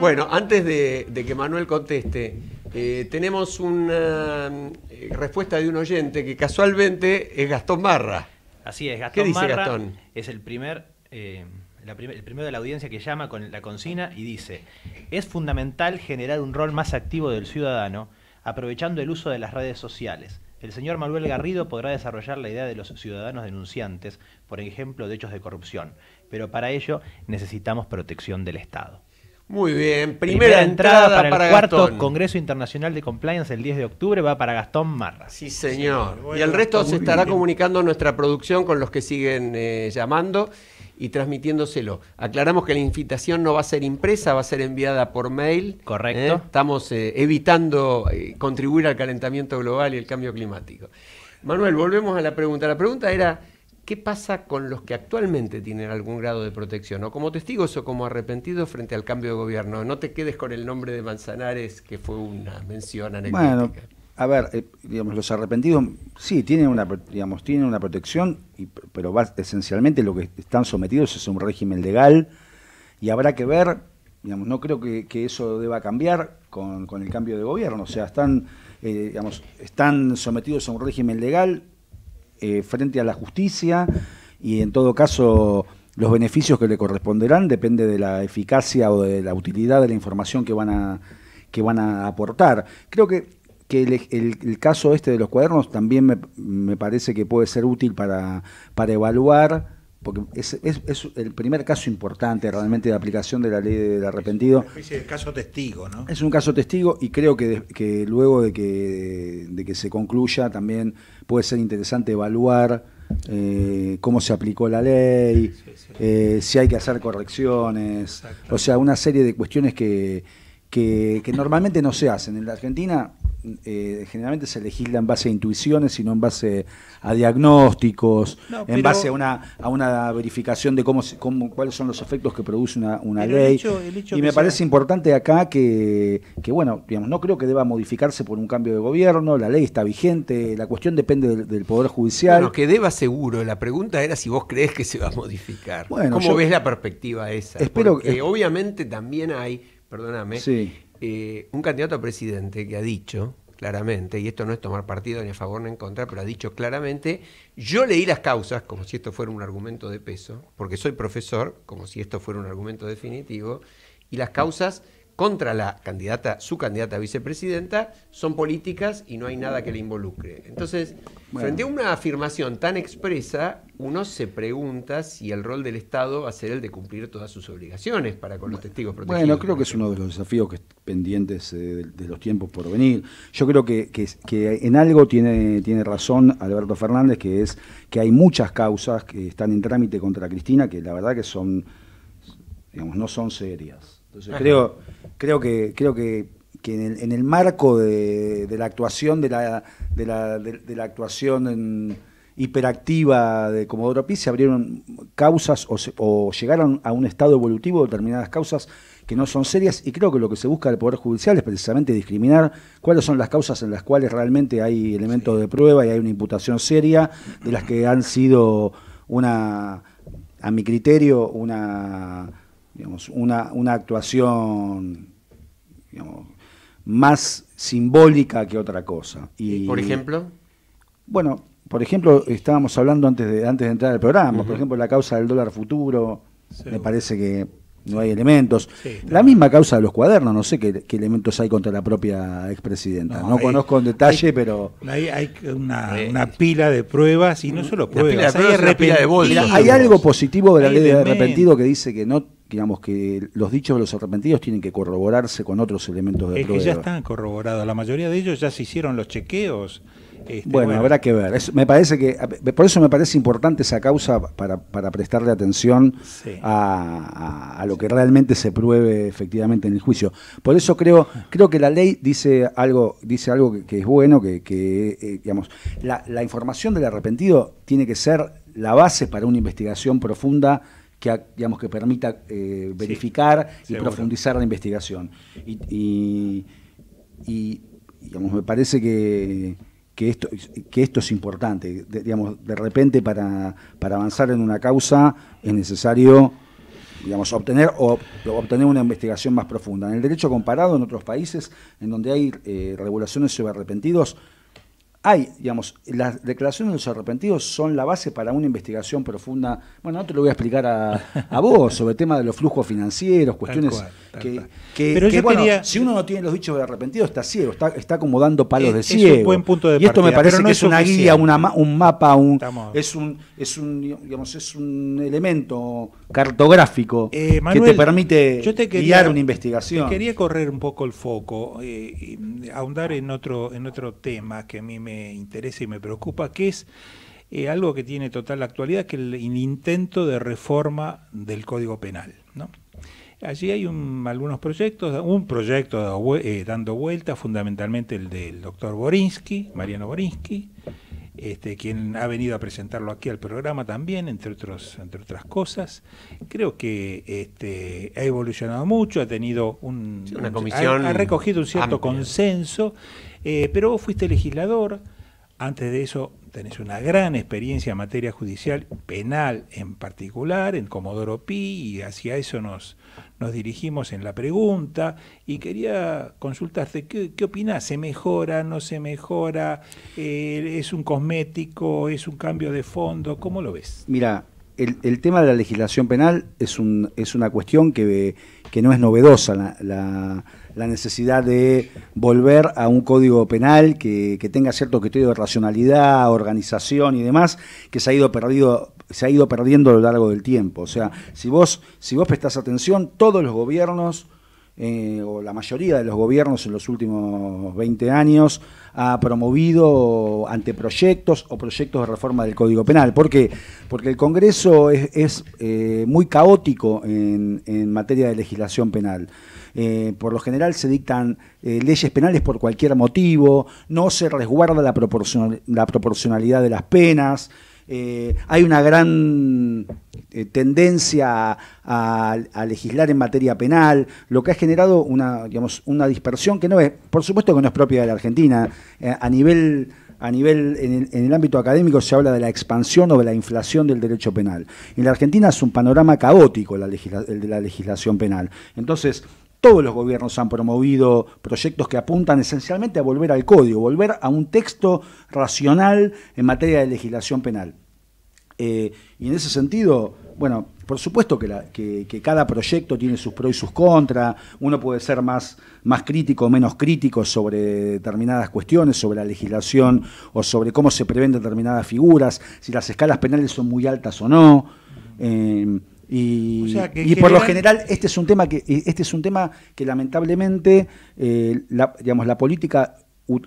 Bueno, antes de, que Manuel conteste, eh, tenemos una eh, respuesta de un oyente que casualmente es Gastón Barra. Así es, Gastón ¿Qué dice Gastón? es el primer eh, el primero de la audiencia que llama con la consigna y dice, es fundamental generar un rol más activo del ciudadano aprovechando el uso de las redes sociales. El señor Manuel Garrido podrá desarrollar la idea de los ciudadanos denunciantes, por ejemplo, de hechos de corrupción, pero para ello necesitamos protección del Estado. Muy bien, primera, entrada, para, el cuarto Congreso Internacional de Compliance el 10 de octubre va para Gastón Marra. Sí, señor. y el resto se estará comunicando nuestra producción con los que siguen eh, llamando y transmitiéndoselo. Aclaramos que la invitación no va a ser impresa, va a ser enviada por mail. Correcto. ¿Eh? Estamos eh, evitando eh, contribuir al calentamiento global y el cambio climático. Manuel, volvemos a la pregunta. La pregunta era, ¿qué pasa con los que actualmente tienen algún grado de protección? O como testigos o como arrepentidos frente al cambio de gobierno. No te quedes con el nombre de Manzanares, que fue una mención anecdótica. Bueno a ver, eh, digamos, los arrepentidos sí tienen una, digamos, una protección, pero esencialmente lo que están sometidos es un régimen legal y habrá que ver, digamos, no creo que, eso deba cambiar con, el cambio de gobierno, o sea, están, eh, digamos, están sometidos a un régimen legal eh, frente a la justicia y en todo caso los beneficios que le corresponderán depende de la eficacia o de la utilidad de la información que van a que van a aportar. Creo que que el, caso este de los cuadernos también me, parece que puede ser útil para, para evaluar, porque es, es, el primer caso importante realmente de aplicación de la ley del arrepentido. Es un caso testigo, ¿no? Es un caso testigo y creo que, que luego de que, de que se concluya también puede ser interesante evaluar eh, cómo se aplicó la ley, eh, si hay que hacer correcciones, o sea, una serie de cuestiones que, que normalmente no se hacen. En la Argentina eh, generalmente se legisla en base a intuiciones, sino en base a diagnósticos, en base a una, a una verificación de cómo, cómo cuáles son los efectos que produce una, ley. y me parece importante acá que, bueno, digamos, no creo que deba modificarse por un cambio de gobierno, la ley está vigente, la cuestión depende del, Poder Judicial. Pero que deba seguro, la pregunta era si vos crees que se va a modificar. Bueno, ¿Cómo ves la perspectiva esa? Espero Porque obviamente también hay, perdóname, sí eh, un candidato a presidente que ha dicho claramente, y esto no es tomar partido ni a favor ni en contra, pero ha dicho claramente, yo leí las causas como si esto fuera un argumento de peso, porque soy profesor, como si esto fuera un argumento definitivo, y las causas contra la candidata, su candidata a vicepresidenta, son políticas y no hay nada que le involucre. Entonces, Frente a una afirmación tan expresa, uno se pregunta si el rol del Estado va a ser el de cumplir todas sus obligaciones para con los testigos protegidos. Bueno, creo que es uno de los desafíos que pendientes eh, de, los tiempos por venir. Yo creo que, que, en algo tiene, tiene razón Alberto Fernández, que es que hay muchas causas que están en trámite contra Cristina que la verdad que son, digamos, no son serias. Entonces creo, creo que, creo que que en el, marco de, la actuación de la, de la, actuación hiperactiva de Comodoro Pi se abrieron causas o, llegaron a un estado evolutivo determinadas causas que no son serias y creo que lo que se busca del Poder Judicial es precisamente discriminar cuáles son las causas en las cuales realmente hay elementos de prueba y hay una imputación seria de las que han sido una, a mi criterio, una, digamos, una, una actuación digamos, más simbólica que otra cosa. Y, ¿Por ejemplo? Bueno, por ejemplo, estábamos hablando antes de, antes de entrar al programa, por ejemplo, la causa del dólar futuro, me parece que no hay elementos. la misma causa de los cuadernos, no sé qué, elementos hay contra la propia expresidenta. No, conozco en detalle, pero. Hay, eh, una, pila de pruebas y no solo pruebas, pruebas hay algo positivo de la ley de arrepentido que dice que no digamos que los dichos de los arrepentidos tienen que corroborarse con otros elementos de es Es que ya están corroborados, la mayoría de ellos ya se hicieron los chequeos. Este, bueno, habrá que ver. me parece que por eso me parece importante esa causa para, prestarle atención a, lo que realmente se pruebe efectivamente en el juicio. Por eso creo creo que la ley dice algo dice algo que, es bueno que, eh, digamos la, la información del arrepentido tiene que ser la base para una investigación profunda que, digamos, que permita eh, verificar y profundizar la investigación. Y, digamos, me parece que, esto, que esto es importante. De, digamos, de repente para, avanzar en una causa es necesario digamos, obtener o, obtener una investigación más profunda. En el derecho comparado en otros países, en donde hay eh, regulaciones sobre arrepentidos, hay, digamos, las declaraciones de los arrepentidos son la base para una investigación profunda. Bueno, no te lo voy a explicar a, vos sobre el tema de los flujos financieros, cuestiones que, si uno no tiene los dichos de arrepentido está ciego, está, está como dando palos de ciego. punto de y esto me parece no es, una guía, un mapa, un, es un es un digamos es un elemento cartográfico eh, que te permite guiar una investigación. Yo quería correr un poco el foco, eh, y ahondar en otro en otro tema que a mí me interesa y me preocupa, que es eh, algo que tiene total actualidad, que el, intento de reforma del Código Penal. Allí hay algunos proyectos, un proyecto eh, dando vuelta, fundamentalmente el del doctor Borinsky, Mariano Borinsky, este, quien ha venido a presentarlo aquí al programa también, entre, otros, entre otras cosas. Creo que este, ha evolucionado mucho, ha tenido un, una comisión ha, recogido un cierto consenso eh, pero vos fuiste legislador, antes de eso tenés una gran experiencia en materia judicial, penal en particular, en Comodoro Pi, y hacia eso nos, nos dirigimos en la pregunta. Y quería consultarte, ¿qué, qué opinás? ¿Se mejora, no se mejora? Eh, ¿Es un cosmético? ¿Es un cambio de fondo? ¿Cómo lo ves? Mira, el, tema de la legislación penal es, un, es una cuestión que, que no es novedosa. la la necesidad de volver a un código penal que, tenga cierto criterio de racionalidad, organización y demás, que se ha ido perdido se ha ido perdiendo a lo largo del tiempo. O sea, si vos, si vos prestás atención, todos los gobiernos, eh, o la mayoría de los gobiernos en los últimos 20 años, ha promovido anteproyectos o proyectos de reforma del Código Penal. ¿Por qué? Porque el Congreso es, eh, muy caótico en, en materia de legislación penal. Eh, por lo general se dictan eh, leyes penales por cualquier motivo, no se resguarda la, proporcionalidad de las penas. Eh, hay una gran tendencia a, legislar en materia penal, lo que ha generado una, digamos, una dispersión que no es, por supuesto que no es propia de la Argentina. a nivel, a nivel en el, ámbito académico se habla de la expansión o de la inflación del derecho penal. En la Argentina es un panorama caótico de la legislación penal. Entonces, todos los gobiernos han promovido proyectos que apuntan esencialmente a volver al código, volver a un texto racional en materia de legislación penal. Eh, y en ese sentido, bueno, por supuesto que, cada proyecto tiene sus pros y sus contras, uno puede ser más, más crítico o menos crítico sobre determinadas cuestiones, sobre la legislación o sobre cómo se prevén determinadas figuras, si las escalas penales son muy altas o no. Eh, y, y por lo general este es un tema que eh, este es un tema que lamentablemente eh, la, digamos la política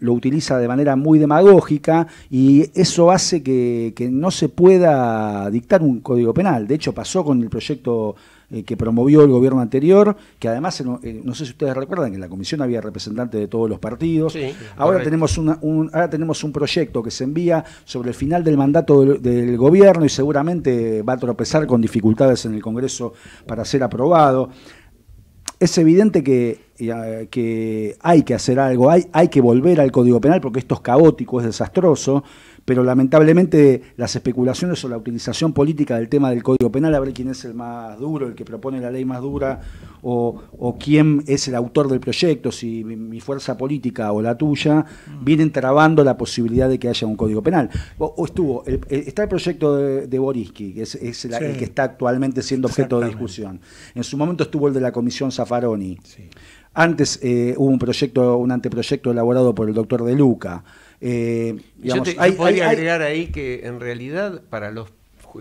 lo utiliza de manera muy demagógica y eso hace que, que, no se pueda dictar un código penal. De hecho, pasó con el proyecto eh, que promovió el gobierno anterior, que además, eh, no sé si ustedes recuerdan, que en la comisión había representantes de todos los partidos. ahora, tenemos un, tenemos un proyecto que se envía sobre el final del mandato del gobierno y seguramente va a tropezar con dificultades en el Congreso para ser aprobado. Es evidente que Ah, que hay que hacer algo, hay, hay que volver al Código Penal porque esto es caótico, es desastroso, pero lamentablemente las especulaciones o la utilización política del tema del Código Penal, a ver quién es el más duro, el que propone la ley más dura, o, quién es el autor del proyecto, si mi, fuerza política o la tuya, mm. vienen trabando la posibilidad de que haya un Código Penal. O, estuvo, está el proyecto de, Boriski, que es, el que está actualmente siendo objeto de discusión. En su momento estuvo el de la Comisión Zaffaroni. Antes eh, hubo un proyecto, un anteproyecto elaborado por el doctor De Luca. Eh, hay, podría agregar ahí que en realidad para los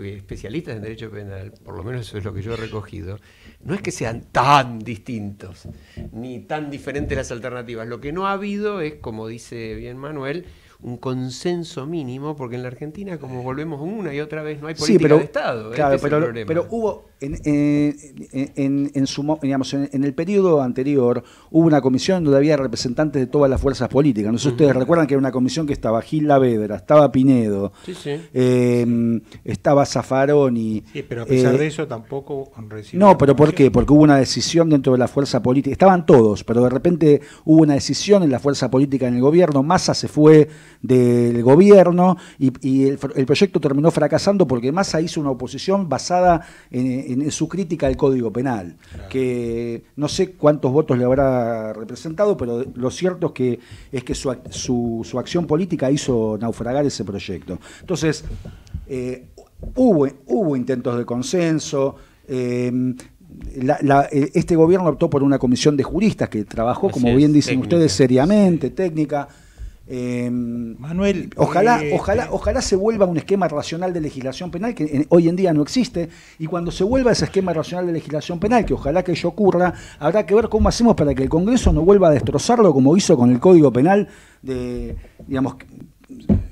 eh, especialistas en derecho penal, por lo menos eso es lo que yo he recogido, no es que sean tan distintos ni tan diferentes las alternativas. Lo que no ha habido es, como dice bien Manuel, un consenso mínimo, porque en la Argentina, como volvemos una y otra vez, no hay política de Estado. pero, pero, hubo, eh, en, en, el periodo anterior, hubo una comisión donde había representantes de todas las fuerzas políticas. No sé si ustedes recuerdan que era una comisión que estaba Gil Lavedra, estaba Pinedo, em, estaba Zafaroni. Sí, pero a pesar de eh, eso tampoco recibido... No, pero ¿por qué? Porque hubo una decisión dentro de la fuerza política. Estaban todos, pero de repente hubo una decisión en la fuerza política en el gobierno. Massa se fue del gobierno y, el, proyecto terminó fracasando porque Massa hizo una oposición basada en, su crítica al Código Penal, que no sé cuántos votos le habrá representado, pero lo cierto es que, es que su, su, acción política hizo naufragar ese proyecto. Entonces, eh, hubo, hubo intentos de consenso. Eh, eh, este gobierno optó por una comisión de juristas que trabajó, como bien dicen ustedes, seriamente, técnica. Em, Manuel, ojalá, eh, ojalá, eh, ojalá se vuelva un esquema racional de legislación penal que hoy en día no existe y cuando se vuelva ese esquema racional de legislación penal, que ojalá que ello ocurra, habrá que ver cómo hacemos para que el Congreso no vuelva a destrozarlo como hizo con el Código Penal de, digamos,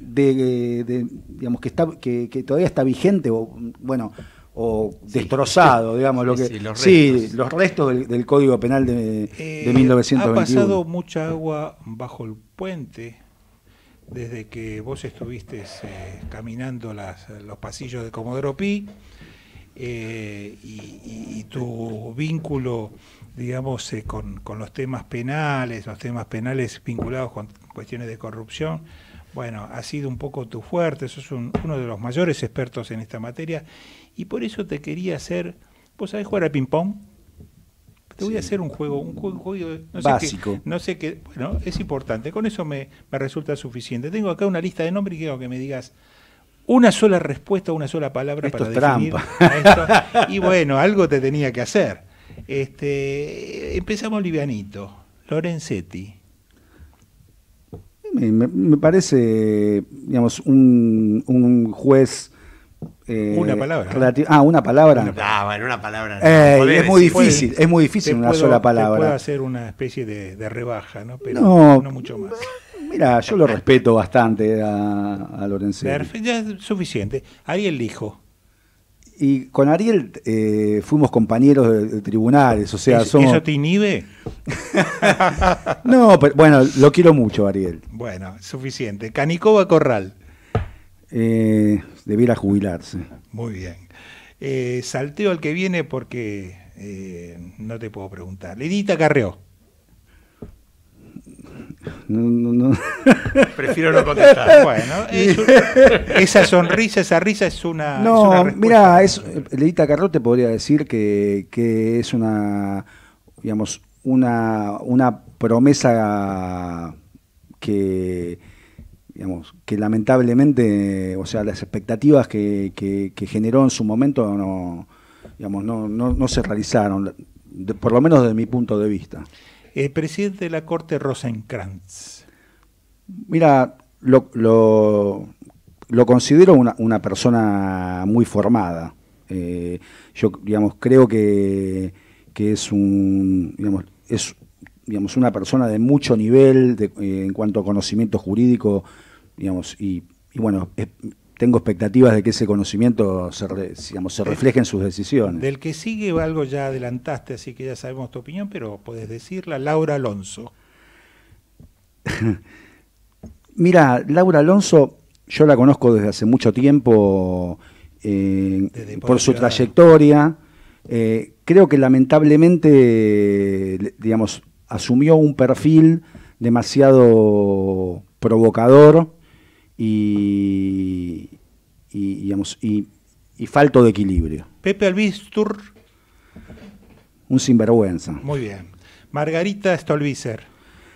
de, digamos que está que, todavía está vigente o bueno o destrozado, digamos, lo que sí, los restos, del, Código Penal de, de 1921. Eh, ha pasado mucha agua bajo el puente desde que vos estuviste eh, caminando las, los pasillos de Comodoro Pi eh, y, tu vínculo, digamos, eh, con, los temas penales, los temas penales vinculados con cuestiones de corrupción. Bueno, ha sido un poco tu fuerte, sos uno de los mayores expertos en esta materia y por eso te quería hacer, ¿vos sabés jugar al ping-pong? te voy a hacer un juego, un juego, eh, básico. no sé qué, bueno, es importante, con eso me, resulta suficiente. Tengo acá una lista de nombres y quiero que me digas una sola respuesta, una sola palabra para es definir trampa. Esto. Y bueno, algo te tenía que hacer. Este, empezamos livianito. Lorenzetti. Me, parece, digamos, un, un juez eh, una palabra. Ah, una palabra. Ah, bueno, una palabra. Eh, es muy difícil, es muy difícil una sola palabra. Puede hacer una especie de, rebaja, ¿no? Pero no, mucho más. Mira, yo lo respeto bastante a, a Lorenzo. Ya suficiente. Ariel dijo. Y con Ariel eh, fuimos compañeros de, tribunales, o sea, ¿Eso te inhibe? no, pero bueno, lo quiero mucho, Ariel. Bueno, suficiente. Canicoba Corral. Eh, debiera jubilarse. Muy bien. Eh, salteo al que viene porque eh, no te puedo preguntar. Lidita Carreó. Prefiero no contestar. Bueno, esa sonrisa, esa risa es una. No, mira, Ledita Carreó te podría decir que, es una, digamos, una promesa que que lamentablemente, o sea, las expectativas que, generó en su momento no, digamos, no, se realizaron, por lo menos desde mi punto de vista. El presidente de la Corte, Rosenkrantz. Mira, lo, considero una, persona muy formada. Eh, yo, digamos, creo que, es un, digamos, es digamos, una persona de mucho nivel eh, en cuanto a conocimiento jurídico y, bueno, tengo expectativas de que ese conocimiento se, refleje en sus decisiones. Del que sigue algo ya adelantaste, así que ya sabemos tu opinión, pero puedes decirla, Laura Alonso. Mira, Laura Alonso, yo la conozco desde hace mucho tiempo eh, por su trayectoria. Eh, creo que lamentablemente, digamos, asumió un perfil demasiado provocador y, y, falto de equilibrio. Pepe Albistur. Un sinvergüenza. Muy bien. Margarita Stolbizer.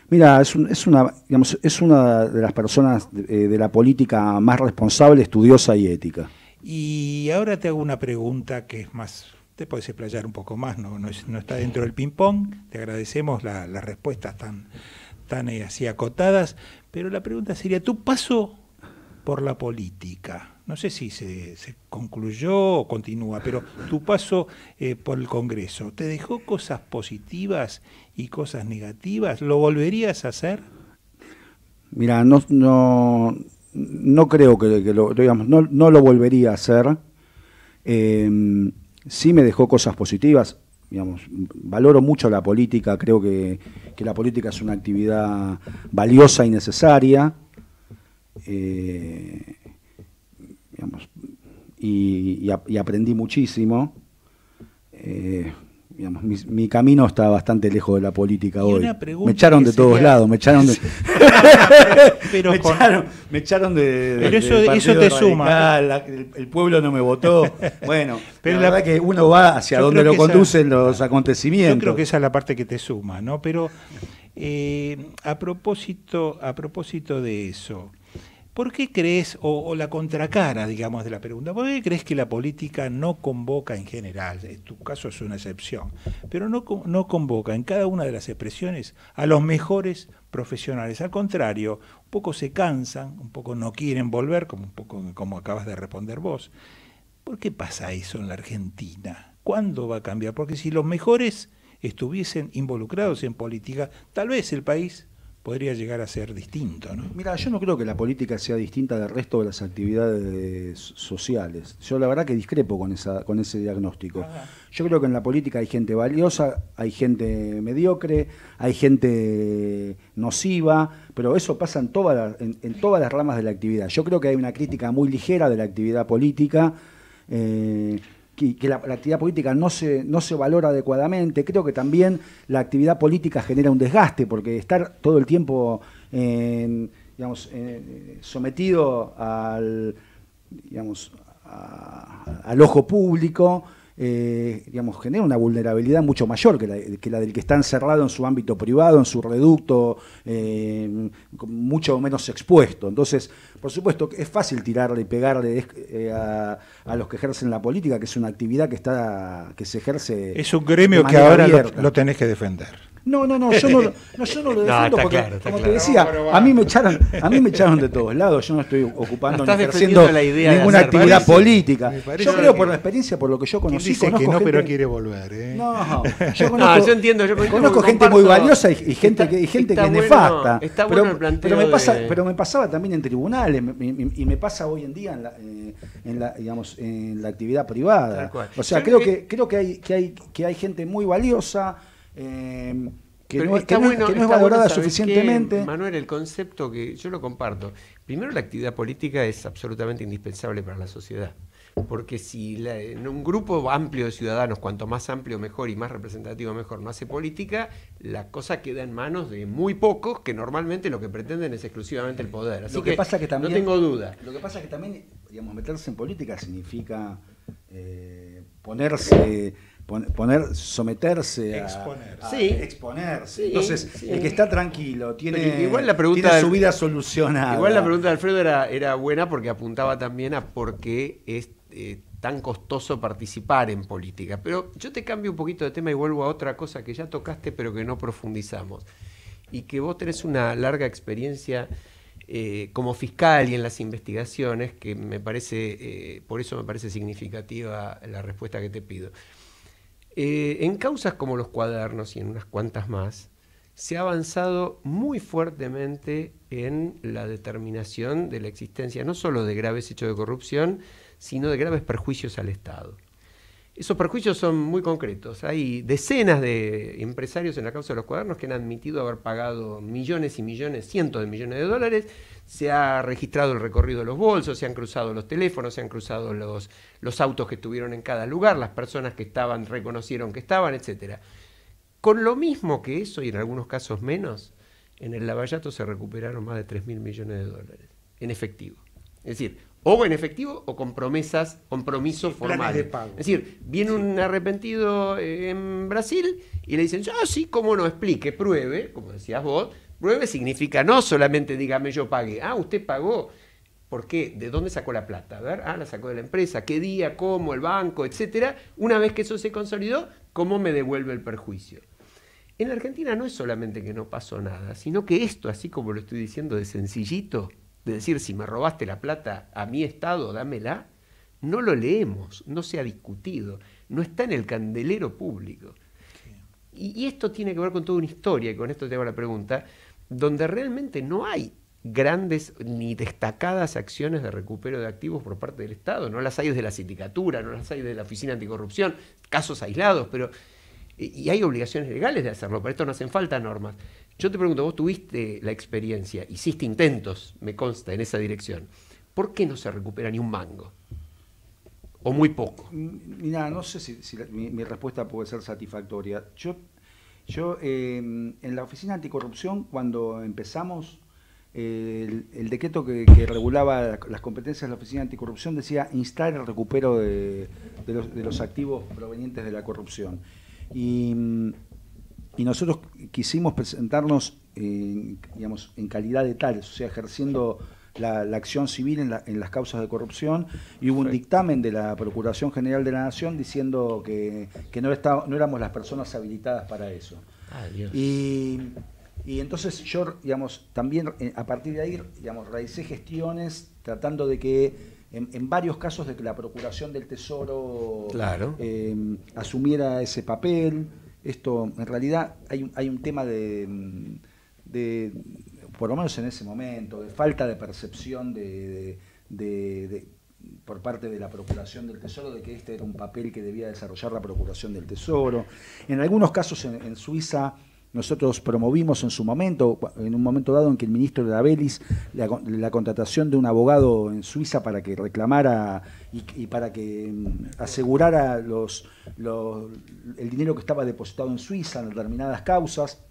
Mira, es, una, es una de las personas eh, de, la política más responsable, estudiosa y ética. Y ahora te hago una pregunta que es más te puedes explayar un poco más, no, está dentro del ping-pong. Te agradecemos las respuestas tan, tan eh, así acotadas. Pero la pregunta sería: ¿tu paso por la política. No sé si se, concluyó o continúa, pero tu paso eh, por el Congreso, ¿te dejó cosas positivas y cosas negativas? ¿Lo volverías a hacer? Mira, no, creo que, lo, digamos, no, lo volvería a hacer. Em, sí me dejó cosas positivas. Digamos, valoro mucho la política, creo que, que la política es una actividad valiosa y necesaria. Eh, y, aprendí muchísimo. Eh, mi, camino está bastante lejos de la política hoy. Me echaron de todos lados, me echaron de. pero me, echaron, de. pero eso, te suma. el, pueblo no me votó. bueno, pero la, verdad que uno va hacia donde lo conducen los acontecimientos. Yo creo que esa es la parte que te suma, ¿no? Pero eh, a propósito, a propósito de eso. ¿Por qué crees, o, la contracara, digamos, de la pregunta, ¿por qué crees que la política no convoca en general, en tu caso es una excepción, pero no, convoca en cada una de las expresiones a los mejores profesionales? Al contrario, un poco se cansan, un poco no quieren volver, como, como acabas de responder vos. ¿Por qué pasa eso en la Argentina? ¿Cuándo va a cambiar? Porque si los mejores estuviesen involucrados en política, tal vez el país podría llegar a ser distinto. ¿no? Mira, yo no creo que la política sea distinta del resto de las actividades sociales. Yo la verdad que discrepo con, esa, con ese diagnóstico. Yo creo que en la política hay gente valiosa, hay gente mediocre, hay gente nociva, pero eso pasa en, todas las ramas de la actividad. Yo creo que hay una crítica muy ligera de la actividad política. Eh, que, que la, actividad política no se, no se valora adecuadamente. Creo que también la actividad política genera un desgaste, porque estar todo el tiempo eh, sometido al ojo público, eh, digamos, genera una vulnerabilidad mucho mayor que la, que la, del que está encerrado en su ámbito privado, en su reducto, eh, mucho menos expuesto. Entonces, por supuesto, es fácil tirarle y pegarle eh, a, los que ejercen la política, que es una actividad que, está, que se ejerce. Es un gremio que ahora lo tenés que defender. No, no, no, yo no, lo defiendo porque, como te decía, a mí me echaron, a mí me echaron de todos lados. Yo no estoy ocupando ninguna actividad política. Yo creo por la experiencia, por lo que yo conocí, dice que no, pero quiere volver. Eh? No, yo conozco, gente muy valiosa y, gente que, gente que es nefasta. pero, me pasaba también en tribunales y me pasa hoy en día en la, eh, digamos, en la actividad privada. O sea, creo que creo que hay que hay que hay gente muy valiosa Em, que, no, no es valorada suficientemente. Manuel, el concepto que yo lo comparto. Primero, la actividad política es absolutamente indispensable para la sociedad. Porque si en un grupo amplio de ciudadanos, cuanto más amplio mejor y más representativo mejor, no hace política, la cosa queda en manos de muy pocos que normalmente lo que pretenden es exclusivamente el poder. lo que, pasa que también, no tengo duda. Lo que pasa es que también, digamos, meterse en política significa eh, ponerse poner, someterse a, exponer exponerse. Entonces, el que está tranquilo tiene, igual la pregunta su vida solucionada. Igual la pregunta de Alfredo era, buena porque apuntaba también a por qué es eh, tan costoso participar en política. Pero yo te cambio un poquito de tema y vuelvo a otra cosa que ya tocaste pero que no profundizamos. Y que vos tenés una larga experiencia eh, como fiscal y en las investigaciones que me parece, eh, por eso me parece significativa la respuesta que te pido. Eh, en causas como los cuadernos y en unas cuantas más, se ha avanzado muy fuertemente en la determinación de la existencia no solo de graves hechos de corrupción, sino de graves perjuicios al Estado. Esos perjuicios son muy concretos. Hay decenas de empresarios en la causa de los cuadernos que han admitido haber pagado millones y millones, cientos de millones de dólares. Se ha registrado el recorrido de los bolsos, se han cruzado los teléfonos, se han cruzado los, autos que estuvieron en cada lugar, las personas que estaban reconocieron que estaban, etc. Con lo mismo que eso, y en algunos casos menos, en el Lavallato se recuperaron más de 3.000 mil millones de dólares en efectivo. Es decir, o en efectivo o con promesas, compromisos formales. Es decir, viene un arrepentido eh, en Brasil y le dicen, ah, sí, cómo no, explique, pruebe, como decías vos, pruebe significa no solamente dígame yo pagué, ah, usted pagó. ¿Por qué? ¿De dónde sacó la plata? ver, ah, la sacó de la empresa, qué día, cómo, el banco, etcétera. Una vez que eso se consolidó, ¿cómo me devuelve el perjuicio? En la Argentina no es solamente que no pasó nada, sino que esto, así como lo estoy diciendo de sencillito, de decir, si me robaste la plata a mi Estado, dámela, no lo leemos, no se ha discutido, no está en el candelero público. Y, esto tiene que ver con toda una historia, y con esto te hago la pregunta, donde realmente no hay grandes ni destacadas acciones de recupero de activos por parte del Estado. No las hay desde la sindicatura, no las hay desde la Oficina Anticorrupción, casos aislados, pero... Y hay obligaciones legales de hacerlo, pero esto no hacen falta normas. Yo te pregunto, vos tuviste la experiencia, hiciste intentos, me consta, en esa dirección. ¿Por qué no se recupera ni un mango? ¿O muy poco? Mm, mira, no sé si, mi, respuesta puede ser satisfactoria. Yo, yo em, en la oficina anticorrupción, cuando empezamos, eh, el, decreto que, regulaba las competencias de la Oficina Anticorrupción decía instar el recupero de, los, de los activos provenientes de la corrupción. Y mm, y nosotros quisimos presentarnos digamos, en calidad de tales, o sea, ejerciendo la, acción civil en, las causas de corrupción, y hubo un dictamen de la Procuración General de la Nación diciendo que, no, no éramos las personas habilitadas para eso. Y, entonces yo, digamos, también eh, a partir de ahí, digamos, realicé gestiones tratando de que en, varios casos de que la Procuración del Tesoro eh, asumiera ese papel. Esto, en realidad, hay, un, hay un tema mm, de, por lo menos en ese momento, de falta de percepción de, por parte de la Procuración del Tesoro de que este era un papel que debía desarrollar la Procuración del Tesoro. En algunos casos en Suiza nosotros promovimos en su momento, en un momento dado en que el ministro de Abelis, la, la contratación de un abogado en Suiza para que reclamara y, para que mm, asegurara los, el dinero que estaba depositado en Suiza en determinadas causas.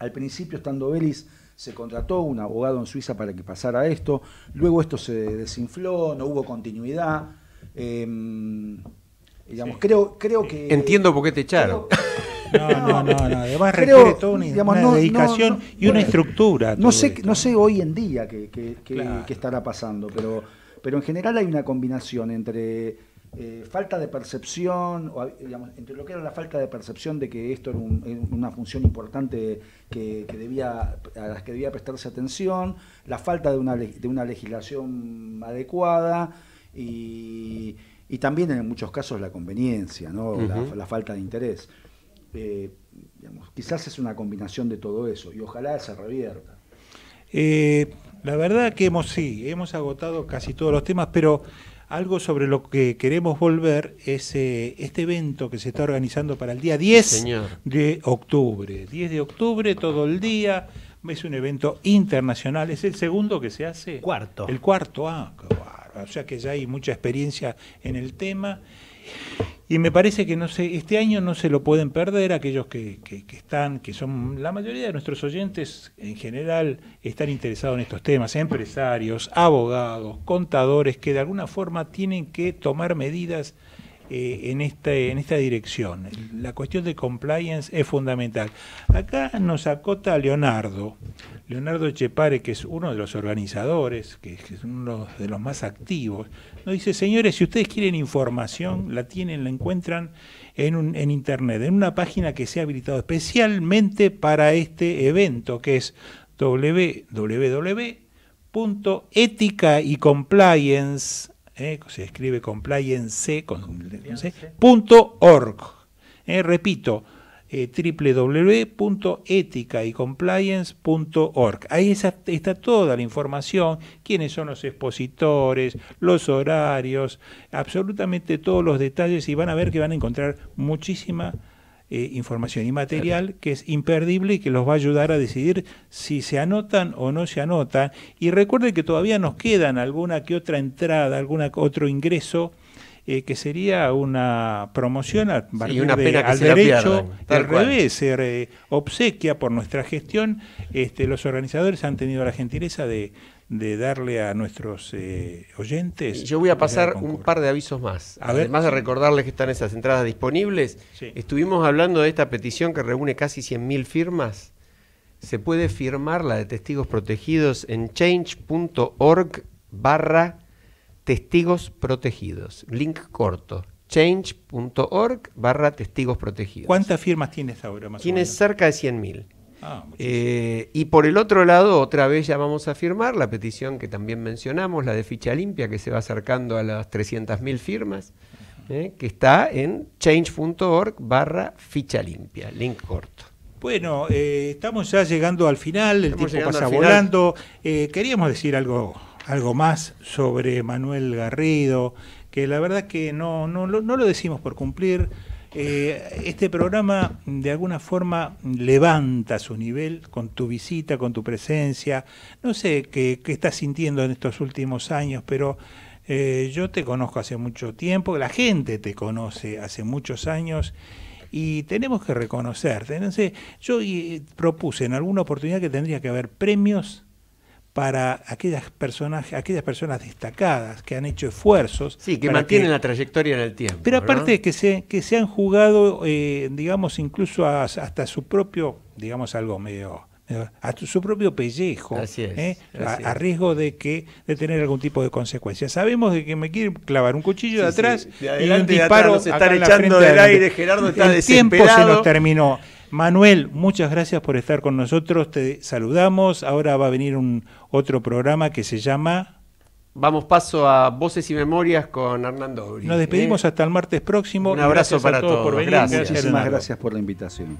Al principio, estando Belis, se contrató un abogado en Suiza para que pasara esto. Luego esto se desinfló, no hubo continuidad. Em, digamos, creo, creo que. Entiendo por qué te echaron. No, no, no, Además requiere toda una, dedicación y una estructura. No sé, no sé hoy en día qué, estará pasando, pero, pero en general hay una combinación entre eh, falta de percepción, o, digamos, entre lo que era la falta de percepción de que esto era una función importante que, debía, a las que debía prestarse atención, la falta de una, de una legislación adecuada y, también en muchos casos la conveniencia, ¿no? la falta de interés. Eh, quizás es una combinación de todo eso y ojalá se revierta. Eh, la verdad que hemos, sí, hemos agotado casi todos los temas, pero algo sobre lo que queremos volver es eh, este evento que se está organizando para el día 10 de octubre. 10 de octubre, todo el día. Es un evento internacional. Es el segundo que se hace. Cuarto. El cuarto, ah, o sea que ya hay mucha experiencia en el tema. Y me parece que no sé este año no se lo pueden perder aquellos que, que, que, están, que son la mayoría de nuestros oyentes en general, están interesados en estos temas, empresarios, abogados, contadores, que de alguna forma tienen que tomar medidas eh, en, este, en esta dirección. La cuestión de compliance es fundamental. Acá nos acota Leonardo, Leonardo Chepare, que es uno de los organizadores, que, es uno de los más activos, nos dice, señores, si ustedes quieren información, la tienen, la encuentran en, en Internet, en una página que se ha habilitado especialmente para este evento, que es www.ética eh, se escribe compliance.org, eh, repito, eh, www.eticaycompliance.org. Ahí está toda la información, quiénes son los expositores, los horarios, absolutamente todos los detalles y van a ver que van a encontrar muchísima eh, información inmaterial que es imperdible y que los va a ayudar a decidir si se anotan o no se anotan. Y recuerden que todavía nos quedan alguna que otra entrada, algún otro ingreso. Eh, que sería una promoción al derecho al revés, ser obsequia por nuestra gestión. Este, los organizadores han tenido la gentileza de, de darle a nuestros eh, oyentes. Yo voy a pasar un par de avisos más. Además de recordarles que están esas entradas disponibles, estuvimos hablando de esta petición que reúne casi 100.000 firmas. Se puede firmar la de testigos protegidos en change.org barra testigos protegidos. Link corto change.org barra testigos protegidos. ¿Cuántas firmas tienes ahora más Tienes cerca de 100.000. Ah, eh, y por el otro lado, otra vez ya vamos a firmar la petición que también mencionamos, la de ficha limpia, que se va acercando a las 300.000 firmas, eh, que está en change.org barra ficha limpia, link corto. Bueno, eh, estamos ya llegando al final, el tiempo pasa volando. queríamos decir algo, algo más sobre Manuel Garrido, que la verdad que no, no, no lo decimos por cumplir eh, este programa de alguna forma levanta su nivel con tu visita, con tu presencia. No sé qué, estás sintiendo en estos últimos años, pero eh, yo te conozco hace mucho tiempo, la gente te conoce hace muchos años y tenemos que reconocerte. yo eh, propuse en alguna oportunidad que tendría que haber premios para aquellas personas, aquellas personas destacadas que han hecho esfuerzos. Sí, que mantienen la trayectoria en el tiempo. Pero aparte de que, se, que se han jugado, eh, digamos, incluso hasta su propio, digamos, algo medio hasta su propio pellejo, ¿eh? a, riesgo de que de tener algún tipo de consecuencia. Sabemos de que me quiere clavar un cuchillo de atrás y un disparo. están echando del aire, Gerardo está el tiempo se nos terminó. Manuel, muchas gracias por estar con nosotros, te saludamos. Ahora va a venir un otro programa que se llama... Vamos paso a Voces y Memorias con Hernando Nos despedimos ¿eh? hasta el martes próximo. Un abrazo para todos, Gracias. Muchísimas gracias por la invitación.